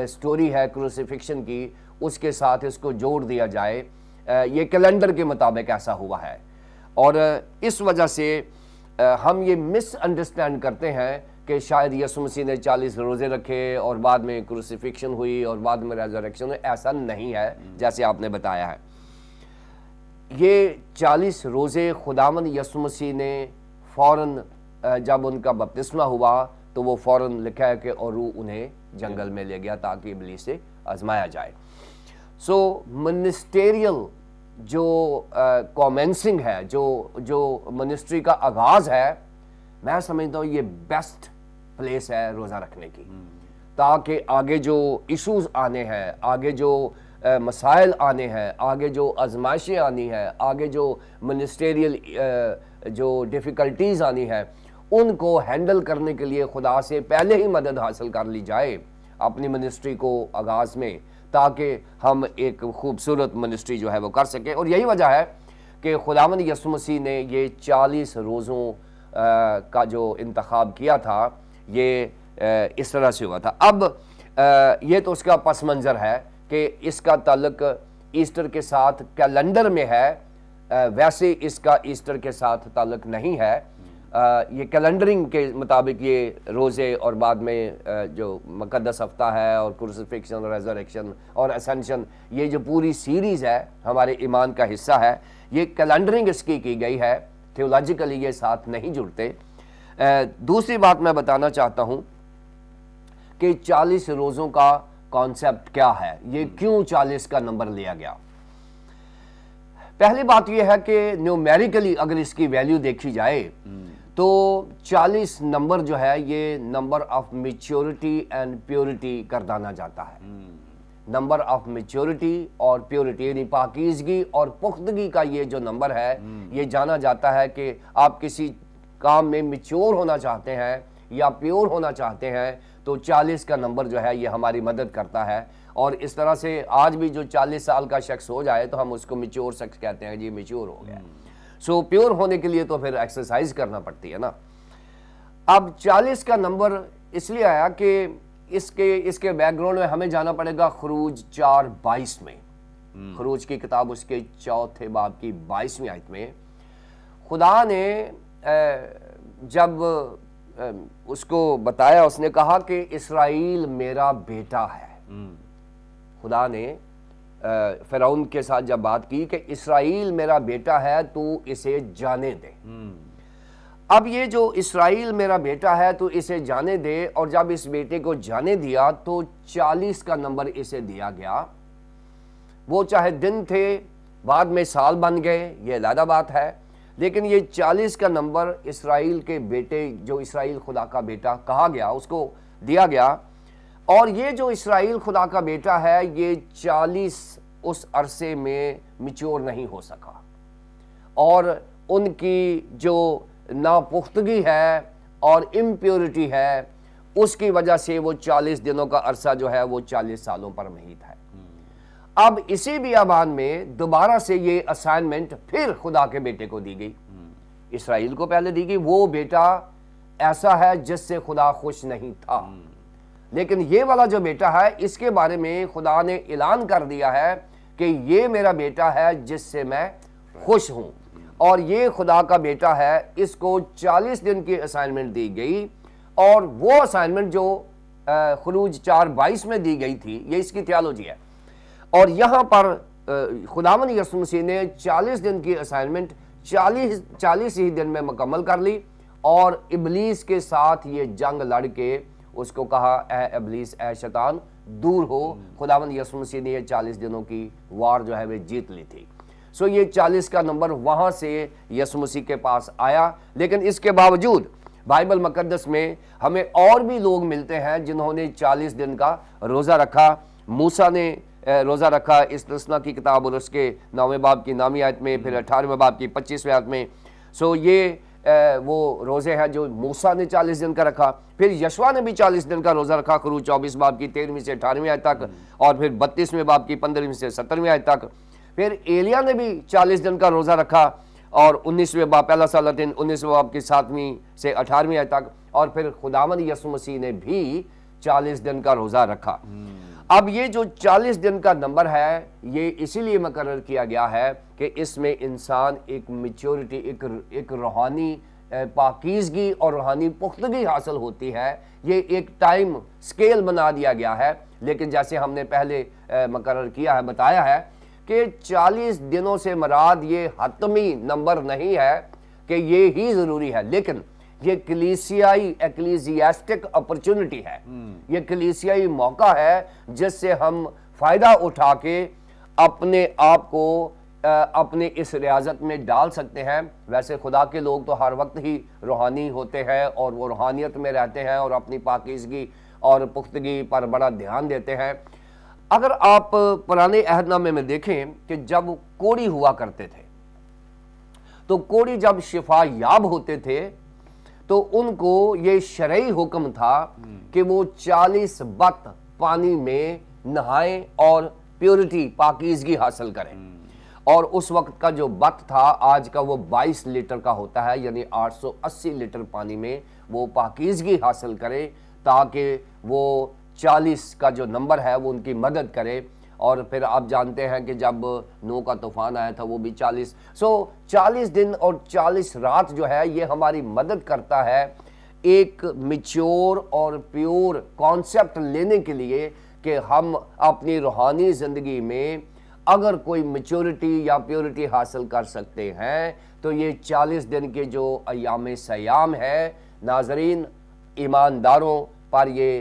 स्टोरी है क्रूसिफिक्शन की उसके साथ इसको जोड़ दिया जाए ये कैलेंडर के मुताबिक ऐसा हुआ है और इस वजह से हम ये मिसअंडरस्टैंड करते हैं कि शायद यसु मसीह ने 40 रोज़े रखे और बाद में क्रूसीफिक्शन हुई और बाद में रेजोरेक्शन हुई ऐसा नहीं है जैसे आपने बताया है ये 40 रोज़े खुदावन यसु मसीह ने फ़ौर जब उनका बपतिस्मा हुआ तो वो फ़ौर लिखा है कि और उन्हें जंगल में ले गया ताकि इबली से आजमाया जाए सो मिनिस्टेरियल जो कॉमेंसिंग है जो जो मिनिस्ट्री का आगाज़ है मैं समझता हूँ ये बेस्ट प्लेस है रोज़ा रखने की हम्म। ताकि आगे जो इश्यूज आने हैं आगे जो मसाइल आने हैं आगे जो आजमाइशें आनी है आगे जो मिनिस्टेरियल जो डिफ़िकल्टीज़ आनी है उनको हैंडल करने के लिए खुदा से पहले ही मदद हासिल कर ली जाए अपनी मिनिस्ट्री को आगाज़ में ताकि हम एक खूबसूरत मिनिस्ट्री जो है वो कर सकें और यही वजह है कि खुदावन यसु मसीह ने ये चालीस रोज़ों का जो इंतखब किया था ये इस तरह से हुआ था अब ये तो उसका पस मंज़र है कि इसका तल्लक ईस्टर के साथ कैलेंडर में है वैसे इसका ईस्टर के साथ तल्लक नहीं है ये कैलेंडरिंग के मुताबिक ये रोज़े और बाद में जो मुकदस हफ्ता है और क्रूसिफिक्शन रेजरेक्शन और असेंशन ये जो पूरी सीरीज़ है हमारे ईमान का हिस्सा है ये कैलेंडरिंग इसकी की गई है थियोलॉजिकली ये साथ नहीं जुड़ते दूसरी बात मैं बताना चाहता हूँ कि चालीस रोज़ों का कॉन्सेप्ट क्या है ये हम्म। क्यों चालीस का नंबर लिया गया पहली बात यह है कि न्यूमेरिकली अगर इसकी वैल्यू देखी जाए हम्म। तो 40 नंबर जो है ये number of maturity and purity करदाना जाता है हम्म। नंबर ऑफ मेच्योरिटी और प्योरिटी यानी पाकिजगी और पुख्तगी का ये जो नंबर है हम्म। ये जाना जाता है कि आप किसी काम में मेच्योर होना चाहते हैं या प्योर होना चाहते हैं तो 40 का नंबर जो है ये हमारी मदद करता है और इस तरह से आज भी जो 40 साल का शख्स हो जाए तो हम उसको मेच्योर शख्स कहते हैं जी मेच्योर हो गया हम्म। सो प्योर होने के लिए तो फिर एक्सरसाइज करना पड़ती है ना अब 40 का नंबर इसलिए आया कि इसके इसके बैकग्राउंड में हमें जाना पड़ेगा खरूज चार बाईस में हम्म। खरूज की किताब उसके चौथे बाब की बाईसवीं आयत में खुदा ने जब उसको बताया उसने कहा कि इसराइल मेरा बेटा है हम्म। खुदा ने फ़िरौन के साथ जब बात की कि इसराइल मेरा बेटा है तो इसे जाने दे हम्म। अब ये जो इसराइल मेरा बेटा है तो इसे जाने दे और जब इस बेटे को जाने दिया तो चालीस का नंबर इसे दिया गया वो चाहे दिन थे बाद में साल बन गए ये अलहदा बात है लेकिन ये चालीस का नंबर इसराइल के बेटे जो इसराइल खुदा का बेटा कहा गया उसको दिया गया और ये जो इसराइल खुदा का बेटा है ये चालीस उस अरसे में मिच्योर नहीं हो सका और उनकी जो नापुख्तगी है और इम्प्योरिटी है उसकी वजह से वो चालीस दिनों का अरसा जो है वो चालीस सालों पर नहीं है हम्म। अब इसी बियाबान में दोबारा से ये असाइनमेंट फिर खुदा के बेटे को दी गई हम्म। इसराइल को पहले दी गई वो बेटा ऐसा है जिससे खुदा खुश नहीं था हम्म। लेकिन ये वाला जो बेटा है इसके बारे में खुदा ने ऐलान कर दिया है कि ये मेरा बेटा है जिससे मैं खुश हूँ और ये खुदा का बेटा है इसको 40 दिन की असाइनमेंट दी गई और वो असाइनमेंट जो खरूज चार बाईस में दी गई थी ये इसकी थियालोजी है और यहाँ पर खुदावन यसु मसीह ने 40 दिन की असाइनमेंट 40 चालीस ही दिन में मुकम्मल कर ली और इबलीस के साथ ये जंग लड़ के उसको कहा ऐ अबलीस ए शैतान दूर हो हम्म। खुदावन यसु मसीह ने यह चालीस दिनों की वार जो है वे जीत ली थी सो ये चालीस का नंबर वहाँ से यसु मसीह के पास आया लेकिन इसके बावजूद बाइबल मकदस में हमें और भी लोग मिलते हैं जिन्होंने चालीस दिन का रोज़ा रखा मूसा ने रोज़ा रखा इस रसना की किताब और उसके नौवें बाब की नामी आयत में फिर हम्म। अठारहवें बाब की पच्चीसवें आयत में सो ये वो रोज़े हैं जो मूसा ने चालीस दिन का रखा फिर यशवा ने भी चालीस दिन का रोज़ा रखा करूँ चौबीस बाप की तेरहवीं से अठारहवीं आय तक और फिर बत्तीसवें बाप की पंद्रहवीं से सत्रहवीं आय तक फिर एलिया ने भी चालीस दिन का रोज़ा रखा और उन्नीसवें बाप पहला साल दिन उन्नीसवें बाप की सातवीं से अठारहवीं आय तक और फिर खुदावन यसु मसीह ने भी चालीस दिन का रोज़ा रखा अब ये जो 40 दिन का नंबर है ये इसीलिए मुकर किया गया है कि इसमें इंसान एक मेच्योरिटी एक एक रूहानी पाकिजगी और रूहानी पुख्तगी हासिल होती है ये एक टाइम स्केल बना दिया गया है लेकिन जैसे हमने पहले मुकर किया है बताया है कि 40 दिनों से मराद ये हतमी नंबर नहीं है कि ये ही ज़रूरी है लेकिन ये कलीसियाई एक्लीसियास्टिक अपॉर्चुनिटी है हम्म। ये कलीसियाई मौका है जिससे हम फ़ायदा उठा के अपने आप को अपने इस रियाजत में डाल सकते हैं वैसे खुदा के लोग तो हर वक्त ही रूहानी होते हैं और वो रूहानियत में रहते हैं और अपनी पाकिजगी और पुख्तगी पर बड़ा ध्यान देते हैं अगर आप पुराने अहदनामे में देखें कि जब कोड़ी हुआ करते थे तो कोड़ी जब शिफा याब होते थे तो उनको ये शरय हुक्म था कि वो चालीस वक्त पानी में नहाए और प्योरिटी पाकिजगी हासिल करें हम्म। और उस वक्त का जो वक्त था आज का वो 22 लीटर का होता है यानी 880 लीटर पानी में वो पाकिजगी हासिल करें ताकि वो 40 का जो नंबर है वो उनकी मदद करे और फिर आप जानते हैं कि जब नो का तूफान आया था वो भी 40 सो so, 40 दिन और 40 रात जो है ये हमारी मदद करता है एक मिच्योर और प्योर कॉन्सेप्ट लेने के लिए कि हम अपनी रूहानी ज़िंदगी में अगर कोई मेच्योरिटी या प्योरिटी हासिल कर सकते हैं तो ये 40 दिन के जो अयाम सयाम है नाजरीन ईमानदारों पर ये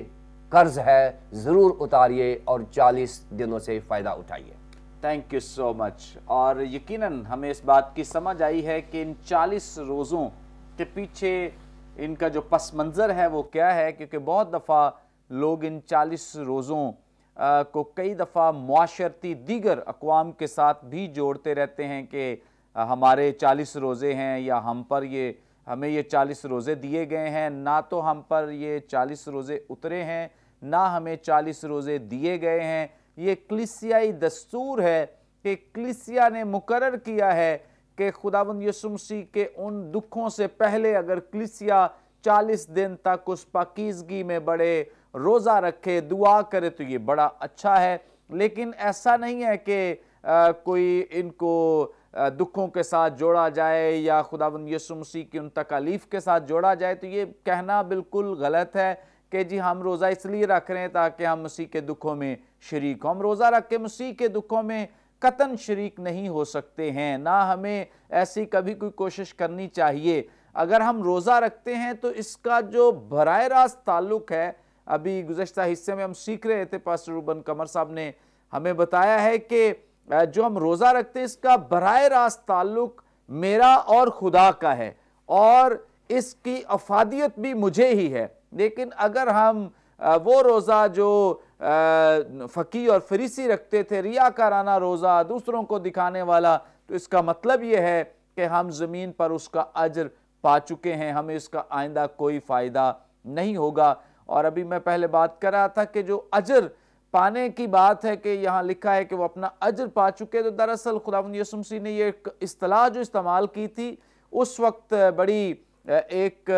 कर्ज है ज़रूर उतारिए और 40 दिनों से फ़ायदा उठाइए थैंक यू सो मच और यकीनन हमें इस बात की समझ आई है कि इन 40 रोज़ों के पीछे इनका जो पस मंज़र है वो क्या है क्योंकि बहुत दफ़ा लोग इन 40 रोज़ों को कई दफ़ा माशरती दीगर अकवाम के साथ भी जोड़ते रहते हैं कि हमारे 40 रोज़े हैं या हम पर ये हमें ये चालीस रोज़े दिए गए हैं ना तो हम पर ये चालीस रोज़े उतरे हैं ना हमें चालीस रोज़े दिए गए हैं ये क्लिसियाई दस्तूर है कि क्लिसिया ने मुकर किया है कि खुदावंद यसुमसी के उन दुखों से पहले अगर क्लिसिया चालीस दिन तक उस पाकिजगी में बड़े रोज़ा रखे दुआ करे तो ये बड़ा अच्छा है लेकिन ऐसा नहीं है कि कोई इनको दुखों के साथ जोड़ा जाए या खुदावन यसु मसीह की उन तकालीफ के साथ जोड़ा जाए तो ये कहना बिल्कुल गलत है कि जी हम रोज़ा इसलिए रख रहे हैं ताकि हम मसीह के दुखों में शरीक हों हम रोज़ा रख के मसीह के दुखों में कतन शरीक नहीं हो सकते हैं ना हमें ऐसी कभी कोई कोशिश करनी चाहिए अगर हम रोज़ा रखते हैं तो इसका जो बर रास्त ताल्लुक़ है अभी गुजशत हिस्से में हम सीख रहे थे पास रूबन कमर साहब ने हमें बताया है कि जो हम रोज़ा रखते हैं इसका बर रास्त ताल्लुक मेरा और खुदा का है और इसकी अफादियत भी मुझे ही है लेकिन अगर हम वो रोज़ा जो फ़की और फरीसी रखते थे रियाकाराना रोज़ा दूसरों को दिखाने वाला तो इसका मतलब ये है कि हम ज़मीन पर उसका अजर पा चुके हैं हमें इसका आइंदा कोई फ़ायदा नहीं होगा और अभी मैं पहले बात कर रहा था कि जो अजर पाने की बात है कि यहाँ लिखा है कि वो अपना अजर पा चुके तो दरअसल खुदा यसुमसी ने ये असलाह जो इस्तेमाल की थी उस वक्त बड़ी एक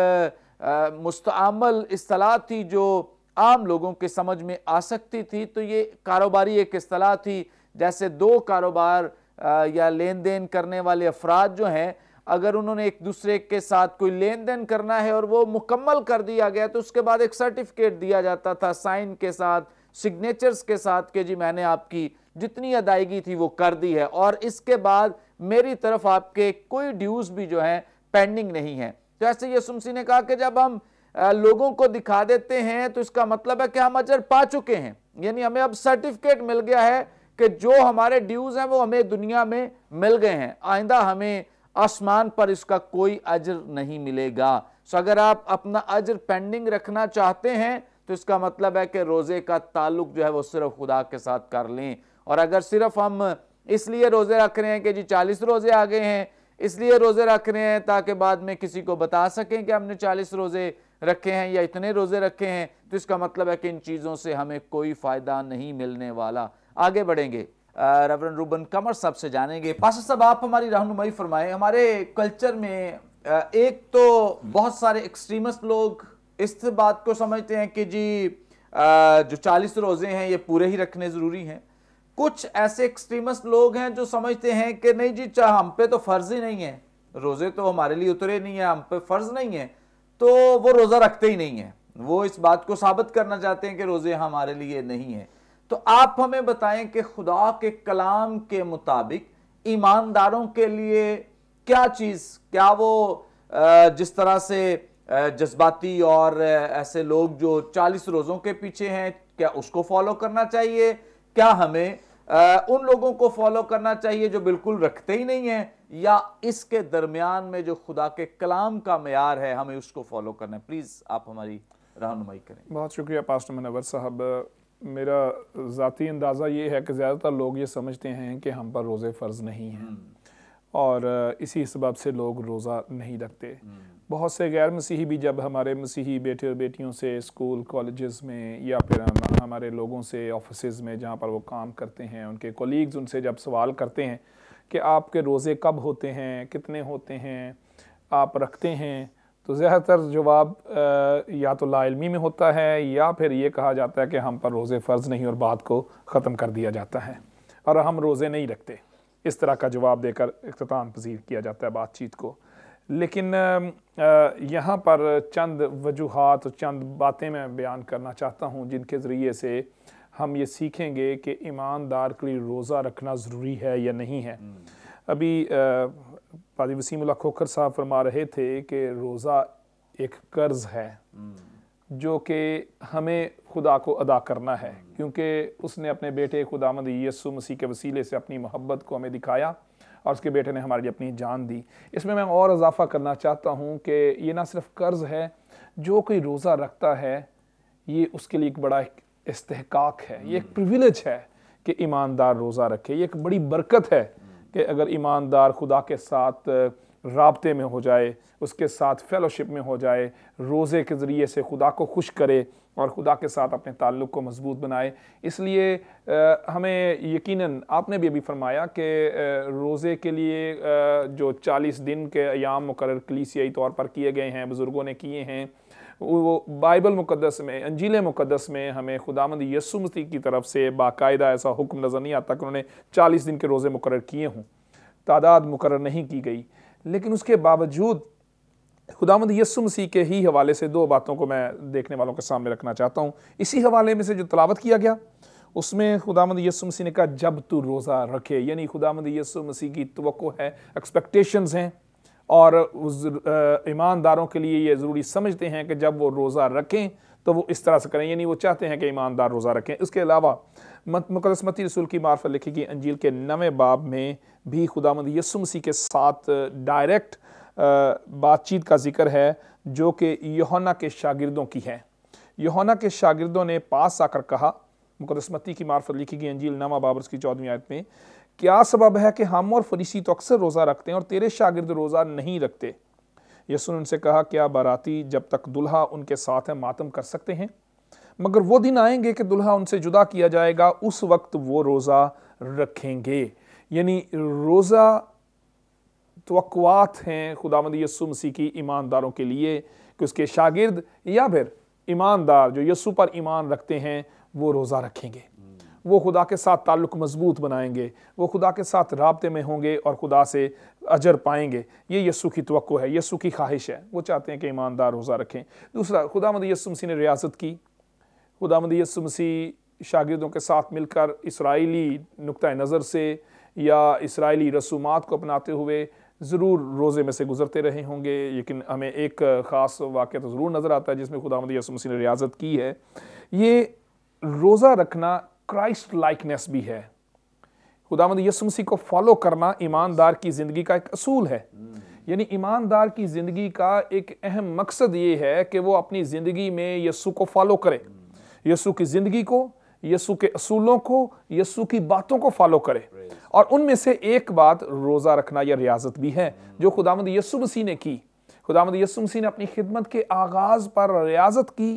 मुस्तमल असलाह थी जो आम लोगों के समझ में आ सकती थी तो ये कारोबारी एक असलाह थी जैसे दो कारोबार या लेन देन करने वाले अफराद जो हैं अगर उन्होंने एक दूसरे के साथ कोई लेन देन करना है और वो मुकम्मल कर दिया गया तो उसके बाद एक सर्टिफिकेट दिया जाता था साइन के साथ सिग्नेचर्स के साथ के जी मैंने आपकी जितनी अदायगी थी वो कर दी है और इसके बाद मेरी तरफ आपके कोई ड्यूज भी जो है पेंडिंग नहीं है तो ऐसे यसुमसी ने कहा कि जब हम लोगों को दिखा देते हैं तो इसका मतलब है कि हम अजर पा चुके हैं यानी हमें अब सर्टिफिकेट मिल गया है कि जो हमारे ड्यूज हैं वो हमें दुनिया में मिल गए हैं आइंदा हमें आसमान पर इसका कोई अजर नहीं मिलेगा सो अगर आप अपना अजर पेंडिंग रखना चाहते हैं तो इसका मतलब है कि रोज़े का ताल्लुक जो है वो सिर्फ खुदा के साथ कर लें और अगर सिर्फ हम इसलिए रोज़े रख रहे हैं कि जी चालीस रोज़े आ गए हैं इसलिए रोज़े रख रहे हैं ताकि बाद में किसी को बता सकें कि हमने चालीस रोज़े रखे हैं या इतने रोज़े रखे हैं तो इसका मतलब है कि इन चीज़ों से हमें कोई फ़ायदा नहीं मिलने वाला आगे बढ़ेंगे रवरन रूबन कमर साहब से जानेंगे पास साहब आप हमारी रहनुमाई फरमाएं हमारे कल्चर में एक तो बहुत सारे एक्सट्रीमस्ट लोग इस बात को समझते हैं कि जी जो चालीस रोज़े हैं ये पूरे ही रखने ज़रूरी हैं कुछ ऐसे एक्सट्रीमिस्ट लोग हैं जो समझते हैं कि नहीं जी हम पे तो फ़र्ज़ ही नहीं है रोज़े तो हमारे लिए उतरे नहीं है हम पे फ़र्ज़ नहीं है तो वो रोज़ा रखते ही नहीं है वो इस बात को साबित करना चाहते हैं कि रोज़े हमारे लिए नहीं है तो आप हमें बताएं कि खुदा के कलाम के मुताबिक ईमानदारों के लिए क्या चीज़ क्या वो जिस तरह से जज्बाती और ऐसे लोग जो 40 रोज़ों के पीछे हैं क्या उसको फॉलो करना चाहिए क्या हमें आ, उन लोगों को फॉलो करना चाहिए जो बिल्कुल रखते ही नहीं हैं या इसके दरमियान में जो खुदा के कलाम का मैार है हमें उसको फॉलो करना है प्लीज़ आप हमारी रहनुमाई करें बहुत शुक्रिया पास्टर मनवर साहब मेरा जतीी अंदाज़ा ये है कि ज़्यादातर लोग ये समझते हैं कि हम पर रोज़े फ़र्ज़ नहीं हैं हम्म। और इसी इसबाब से लोग रोज़ा नहीं रखते हम्म। बहुत से गैर मसीही भी जब हमारे मसीही बेटे और बेटियों से स्कूल कॉलेजेस में या फिर हम हमारे लोगों से ऑफिस में जहाँ पर वो काम करते हैं उनके कोलीग्स उनसे जब सवाल करते हैं कि आपके रोज़े कब होते हैं कितने होते हैं आप रखते हैं तो ज़्यादातर जवाब या तो लाइलमी में होता है या फिर ये कहा जाता है कि हम पर रोज़े फ़र्ज़ नहीं और बात को ख़त्म कर दिया जाता है और हम रोज़े नहीं रखते इस तरह का जवाब देकर अख्ताम पजीर किया जाता है बातचीत को लेकिन यहाँ पर चंद वजूहत चंद बातें मैं बयान करना चाहता हूँ जिनके ज़रिए से हम ये सीखेंगे कि ईमानदार के लिए रोज़ा रखना ज़रूरी है या नहीं है हम्म। अभी पादी वसीम खोखर साहब फरमा रहे थे कि रोज़ा एक कर्ज़ है हम्म। जो कि हमें खुदा को अदा करना है हम्म। क्योंकि उसने अपने बेटे खुदामद यसु मसीह के वसीले से अपनी मोहब्बत को हमें दिखाया और उसके बेटे ने हमारी अपनी जान दी इसमें मैं और इजाफा करना चाहता हूँ कि ये ना सिर्फ कर्ज़ है जो कोई रोज़ा रखता है ये उसके लिए एक बड़ा एक इस्तेकाक है ये एक प्रिविलेज हम्म। है कि ईमानदार रोज़ा रखे ये एक बड़ी बरकत है कि अगर ईमानदार खुदा के साथ रबते में हो जाए उसके साथ फेलोशिप में हो जाए रोज़े के ज़रिए से खुदा को खुश करे और खुदा के साथ अपने ताल्लुक़ को मजबूत बनाए इसलिए हमें यकीनन आपने भी अभी फरमाया कि रोज़े के लिए जो 40 दिन के अयाम मुकर कलीसियाई तौर पर किए गए हैं बुज़ुर्गों ने किए हैं वो बाइबल मुकदस में अंजील मुकदस में हमें खुदामंद मंद मसीह की तरफ से बाकायदा ऐसा हुक्म नज़र नहीं आता कि उन्होंने चालीस दिन के रोज़े मुकर किए हों तादाद मुकर नहीं की गई लेकिन उसके बावजूद खुदामद यसु मसीह के ही हवाले से दो बातों को मैं देखने वालों के सामने रखना चाहता हूँ इसी हवाले में से जो तलावत किया गया उसमें खुदामद यसु मसीह ने कहा जब तू रोज़ा रखे यानी खुदामद यसु मसीह की तो है एक्सपेक्टेशंस हैं और ईमानदारों के लिए ये ज़रूरी समझते हैं कि जब वो रोज़ा रखें तो वो इस तरह से करें यानी वो चाहते हैं कि ईमानदार रोज़ा रखें इसके अलावा मुकदसमती रसूल की मार्फत लिखी गई अंजील के नवे बाब में भी खुदामद यसु मसीह के साथ डायरेक्ट बातचीत का जिक्र है जो कि योना के शागिर्दों की है योना के शागिर्दों ने पास आकर कहा मुकदसमती की मार्फत लिखी गई अंजील नामा बाबर की चौदहवीं आयत में क्या सबब है कि हम और फरीसी तो अक्सर रोज़ा रखते हैं और तेरे शागिर्द रोज़ा नहीं रखते यसुन उनसे कहा क्या बाराती जब तक दुल्हा उनके साथ है मातम कर सकते हैं मगर वो दिन आएंगे कि दुल्हा उनसे जुदा किया जाएगा उस वक्त वो रोज़ा रखेंगे यानी रोज़ा तोक़ात हैं मंद यसु मसीह की ईमानदारों के लिए कि उसके शागिर्द या फिर ईमानदार जो यसु पर ईमान रखते हैं वो रोज़ा रखेंगे वो खुदा के साथ ताल्लुक़ मज़बूत बनाएंगे वो खुदा के साथ रबते में होंगे और खुदा से अजर पाएंगे ये यसु की तो है यसु की ख्वाहिश है वो चाहते हैं कि ईमानदार रोज़ा रखें दूसरा खुदा मंद यसु मसीह ने रियासत की खुदा मंद यसु मसीह शागिदों के साथ मिलकर इसराइली नुक़ नज़र से या इसराइली रसूमात को अपनाते हुए ज़रूर रोज़े में से गुजरते रहे होंगे लेकिन हमें एक ख़ास वाक़ तो ज़रूर नज़र आता है जिसमें खुदा मदी ने रियाजत की है ये रोज़ा रखना क्राइस्ट लाइकनेस भी है खुदा मद यसुमसी को फॉलो करना ईमानदार की ज़िंदगी का एक असूल है यानी ईमानदार की ज़िंदगी का एक अहम मकसद ये है कि वो अपनी ज़िंदगी में यसु को फॉलो करे यसु की ज़िंदगी को यसु के असूलों को यसु की बातों को फॉलो करे और उनमें से एक बात रोज़ा रखना या रियाजत भी है जो खुदामद यसु मसीह ने की खुदामद यसु मसीह ने अपनी खिदमत के आगाज़ पर रियाजत की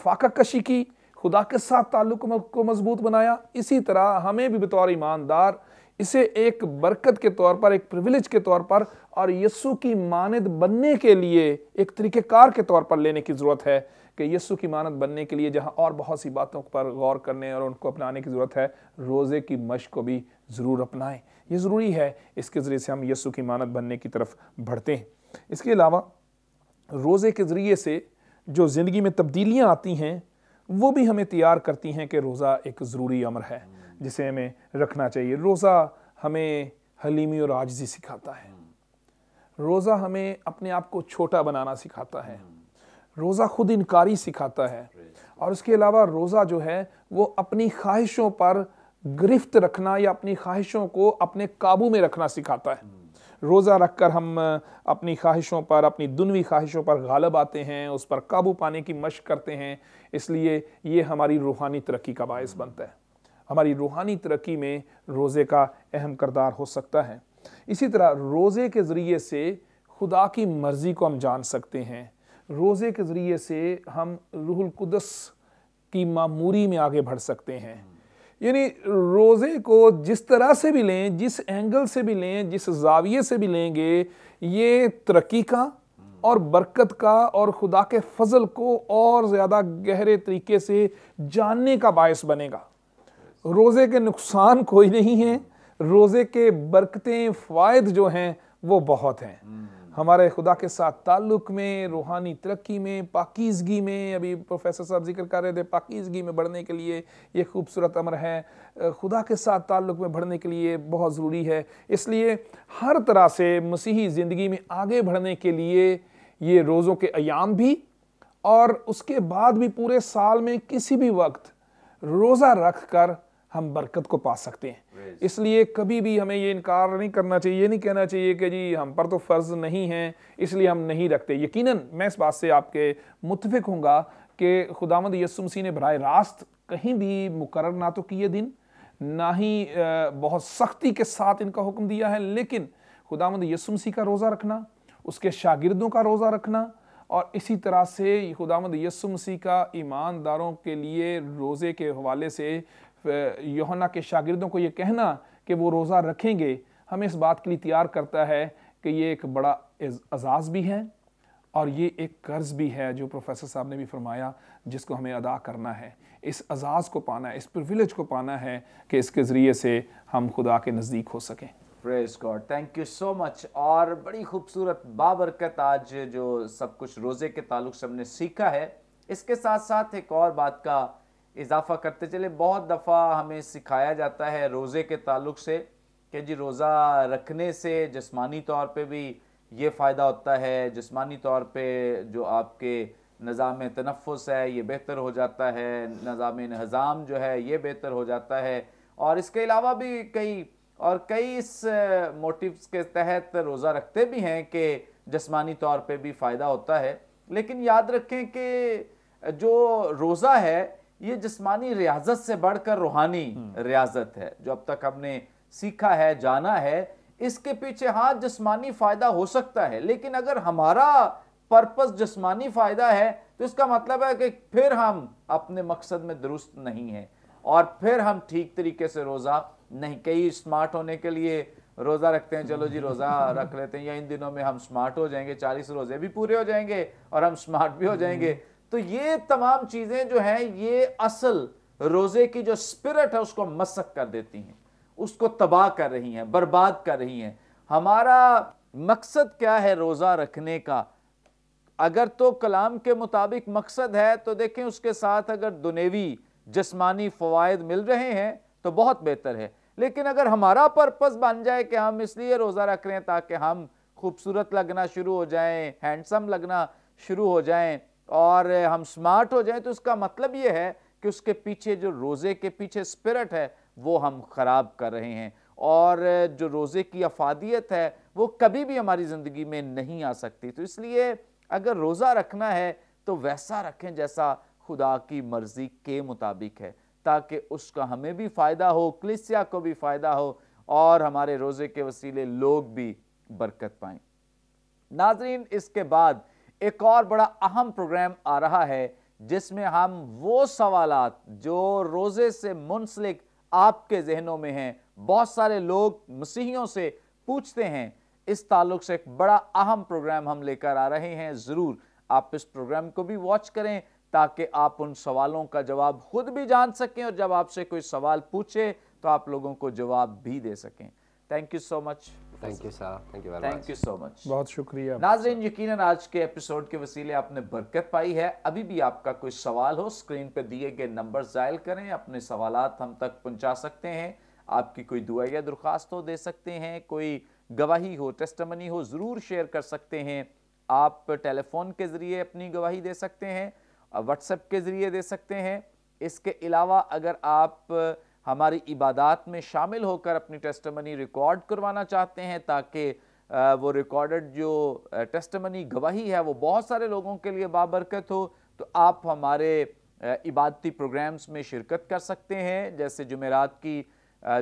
फाका कशी की खुदा के साथ ताल्लुक को मजबूत बनाया इसी तरह हमें भी बतौर ईमानदार इसे एक बरकत के तौर पर एक प्रिविलेज के तौर पर और यस्सु की मानद बनने के लिए एक तरीक़ेकार के तौर पर लेने की ज़रूरत है कि यस्सु की मानत बनने के लिए जहाँ और बहुत सी बातों पर गौर करने और उनको अपनाने की ज़रूरत है रोज़े की मश को भी ज़रूर अपनाएं ये ज़रूरी है इसके ज़रिए से हम यस्सु की मानत बनने की तरफ बढ़ते हैं इसके अलावा रोज़े के ज़रिए से जो ज़िंदगी में तब्दीलियाँ आती हैं वो भी हमें तैयार करती हैं कि रोज़ा एक ज़रूरी अमर है जिसे हमें रखना चाहिए रोज़ा हमें हलीमी और आजजी सिखाता है रोज़ा हमें अपने आप को छोटा बनाना सिखाता है रोज़ा खुद इनकारी सिखाता है और उसके अलावा रोज़ा जो है वो अपनी ख्वाहिशों पर गिरफ्त रखना या अपनी ख्वाहिशों को अपने काबू में रखना सिखाता है रोज़ा रख कर हम अपनी ख्वाहिशों पर अपनी दुनवी ख्वाहिशों पर गालब आते हैं उस पर काबू पाने की मशक करते हैं इसलिए ये हमारी रूहानी तरक्की का बायस बनता है हमारी रूहानी तरक्की में रोज़े का अहम करदार हो सकता है इसी तरह रोज़े के ज़रिए से खुदा की मर्ज़ी को हम जान सकते हैं रोज़े के ज़रिए से हम रूहुल कुदस की मामूरी में आगे बढ़ सकते हैं यानी रोज़े को जिस तरह से भी लें जिस एंगल से भी लें जिस जाविये से भी लेंगे ये तरक्की का और बरकत का और खुदा के फजल को और ज़्यादा गहरे तरीके से जानने का बायस बनेगा रोज़े के नुकसान कोई नहीं है रोज़े के बरकतें फ़ायद जो हैं वो बहुत हैं हमारे खुदा के साथ ताल्लुक में रूहानी तरक्की में पाकिजगी में अभी प्रोफेसर साहब जिक्र कर रहे थे पाकिजगी में बढ़ने के लिए ये खूबसूरत अमर है खुदा के साथ ताल्लुक में बढ़ने के लिए बहुत ज़रूरी है इसलिए हर तरह से मसीही ज़िंदगी में आगे बढ़ने के लिए ये रोज़ों के अयाम भी और उसके बाद भी पूरे साल में किसी भी वक्त रोज़ा रख कर हम बरकत को पा सकते हैं इसलिए कभी भी हमें ये इनकार नहीं करना चाहिए ये नहीं कहना चाहिए कि जी हम पर तो फ़र्ज़ नहीं है इसलिए हम नहीं रखते यकीनन मैं इस बात से आपके मुतफिक हूँ कि खुदामद यसुमसी ने बरए रास्त कहीं भी मुकर ना तो किए दिन ना ही बहुत सख्ती के साथ इनका हुक्म दिया है लेकिन खुदामद यसुमसी का रोज़ा रखना उसके शागिर्दों का रोज़ा रखना और इसी तरह से खुदामद यसु मसीह का ईमानदारों के लिए रोज़े के हवाले से योना के शागिर्दों को ये कहना कि वो रोज़ा रखेंगे हमें इस बात के लिए तैयार करता है कि ये एक बड़ा एजाज़ भी है और ये एक कर्ज़ भी है जो प्रोफेसर साहब ने भी फरमाया जिसको हमें अदा करना है इस अजाज़ को पाना है इस प्रिविलेज को पाना है कि इसके ज़रिए से हम खुदा के नज़दीक हो सकें praise God thank you so much और बड़ी खूबसूरत बाबरकत आज जो सब कुछ रोज़े के ताल्लुक से हमने सीखा है इसके साथ साथ एक और बात का इजाफा करते चले बहुत दफ़ा हमें सिखाया जाता है रोज़े के ताल्लुक से कि जी रोज़ा रखने से जिसमानी तौर पे भी ये फ़ायदा होता है जिसमानी तौर पे जो आपके निज़ाम तनफ़ है ये बेहतर हो जाता है निज़ाम हज़ाम जो है ये बेहतर हो जाता है और इसके अलावा भी कई और कई इस मोटिव्स के तहत रोज़ा रखते भी हैं कि जिसमानी तौर पे भी फ़ायदा होता है लेकिन याद रखें कि जो रोज़ा है ये जिसमानी रियाजत से बढ़कर रूहानी हम्म। रियाजत है जो अब तक हमने सीखा है जाना है इसके पीछे हाथ जिसमानी फायदा हो सकता है लेकिन अगर हमारा पर्पस जिसमानी फायदा है तो इसका मतलब है कि फिर हम अपने मकसद में दुरुस्त नहीं है और फिर हम ठीक तरीके से रोज़ा नहीं कई स्मार्ट होने के लिए रोज़ा रखते हैं चलो जी रोज़ा रख लेते हैं या इन दिनों में हम स्मार्ट हो जाएंगे चालीस रोज़े भी पूरे हो जाएंगे और हम स्मार्ट भी हो जाएंगे तो ये तमाम चीज़ें जो है ये असल रोज़े की जो स्पिरिट है उसको मसक कर देती हैं उसको तबाह कर रही हैं बर्बाद कर रही हैं हमारा मकसद क्या है रोज़ा रखने का अगर तो कलाम के मुताबिक मकसद है तो देखें उसके साथ अगर दुनेवी जिसमानी फवायद मिल रहे हैं तो बहुत बेहतर है लेकिन अगर हमारा पर्पज़ बन जाए कि हम इसलिए रोज़ा रख रहे हैं ताकि हम खूबसूरत लगना शुरू हो जाएं हैंडसम लगना शुरू हो जाएं और हम स्मार्ट हो जाएं तो उसका मतलब ये है कि उसके पीछे जो रोज़े के पीछे स्पिरिट है वो हम ख़राब कर रहे हैं और जो रोज़े की अफादियत है वो कभी भी हमारी ज़िंदगी में नहीं आ सकती तो इसलिए अगर रोज़ा रखना है तो वैसा रखें जैसा खुदा की मर्ज़ी के मुताबिक है ताकि उसका हमें भी फ़ायदा हो क्लिसिया को भी फ़ायदा हो और हमारे रोज़े के वसीले लोग भी बरकत पाएँ नाजरीन इसके बाद एक और बड़ा अहम प्रोग्राम आ रहा है जिसमें हम वो सवाल जो रोज़े से मुंसलिक आपके जहनों में हैं बहुत सारे लोग मसीहियों से पूछते हैं इस ताल्लुक से एक बड़ा अहम प्रोग्राम हम लेकर आ रहे हैं ज़रूर आप इस प्रोग्राम को भी वॉच करें ताकि आप उन सवालों का जवाब खुद भी जान सकें और जब आपसे कोई सवाल पूछे तो आप लोगों को जवाब भी दे सकें thank you so much thank you sir thank you thank you so much बहुत शुक्रिया नाजरीन यकीन आज के एपिसोड के वसीले आपने बरकत पाई है अभी भी आपका कोई सवाल हो स्क्रीन पर दिए गए नंबर जायल करें अपने सवाल हम तक पहुँचा सकते हैं आपकी कोई दुआ या दरख्वास्त हो दे सकते हैं कोई गवाही हो टेस्टमनी हो ज़रूर शेयर कर सकते हैं आप टेलीफोन के ज़रिए अपनी गवाही दे सकते हैं व्हाट्सएप के ज़रिए दे सकते हैं इसके अलावा अगर आप हमारी इबादत में शामिल होकर अपनी टेस्टमनी रिकॉर्ड करवाना चाहते हैं ताकि वो रिकॉर्डेड जो टेस्टमनी गवाही है वो बहुत सारे लोगों के लिए बाबरकत हो तो आप हमारे इबादती प्रोग्राम्स में शिरकत कर सकते हैं जैसे जुमेरात की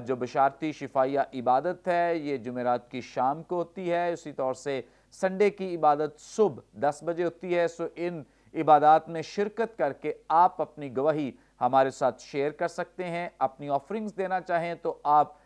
जो बशारती शिफाया इबादत है ये जुमेरात की शाम को होती है उसी तौर से संडे की इबादत सुबह दस बजे होती है सो इन इबादत में शिरकत करके आप अपनी गवाही हमारे साथ शेयर कर सकते हैं अपनी ऑफरिंग्स देना चाहें तो आप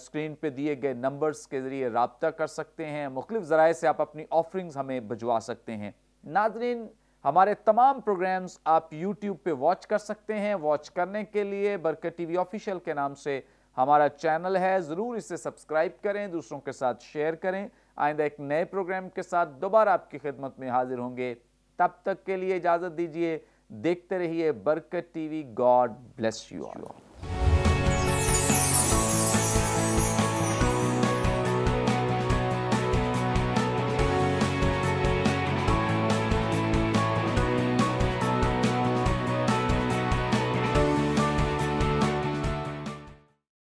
स्क्रीन पे दिए गए नंबर्स के ज़रिए रबता कर सकते हैं मुख्तफ ज़राए से आप अपनी ऑफरिंग्स हमें भिजवा सकते हैं नाजरीन हमारे तमाम प्रोग्राम्स आप यूट्यूब पे वॉच कर सकते हैं वॉच करने के लिए बरकत टीवी ऑफिशियल के नाम से हमारा चैनल है ज़रूर इसे सब्सक्राइब करें दूसरों के साथ शेयर करें आइंदा एक नए प्रोग्राम के साथ दोबारा आपकी खिदमत में हाजिर होंगे तब तक के लिए इजाज़त दीजिए देखते रहिए Barkat TV God bless you all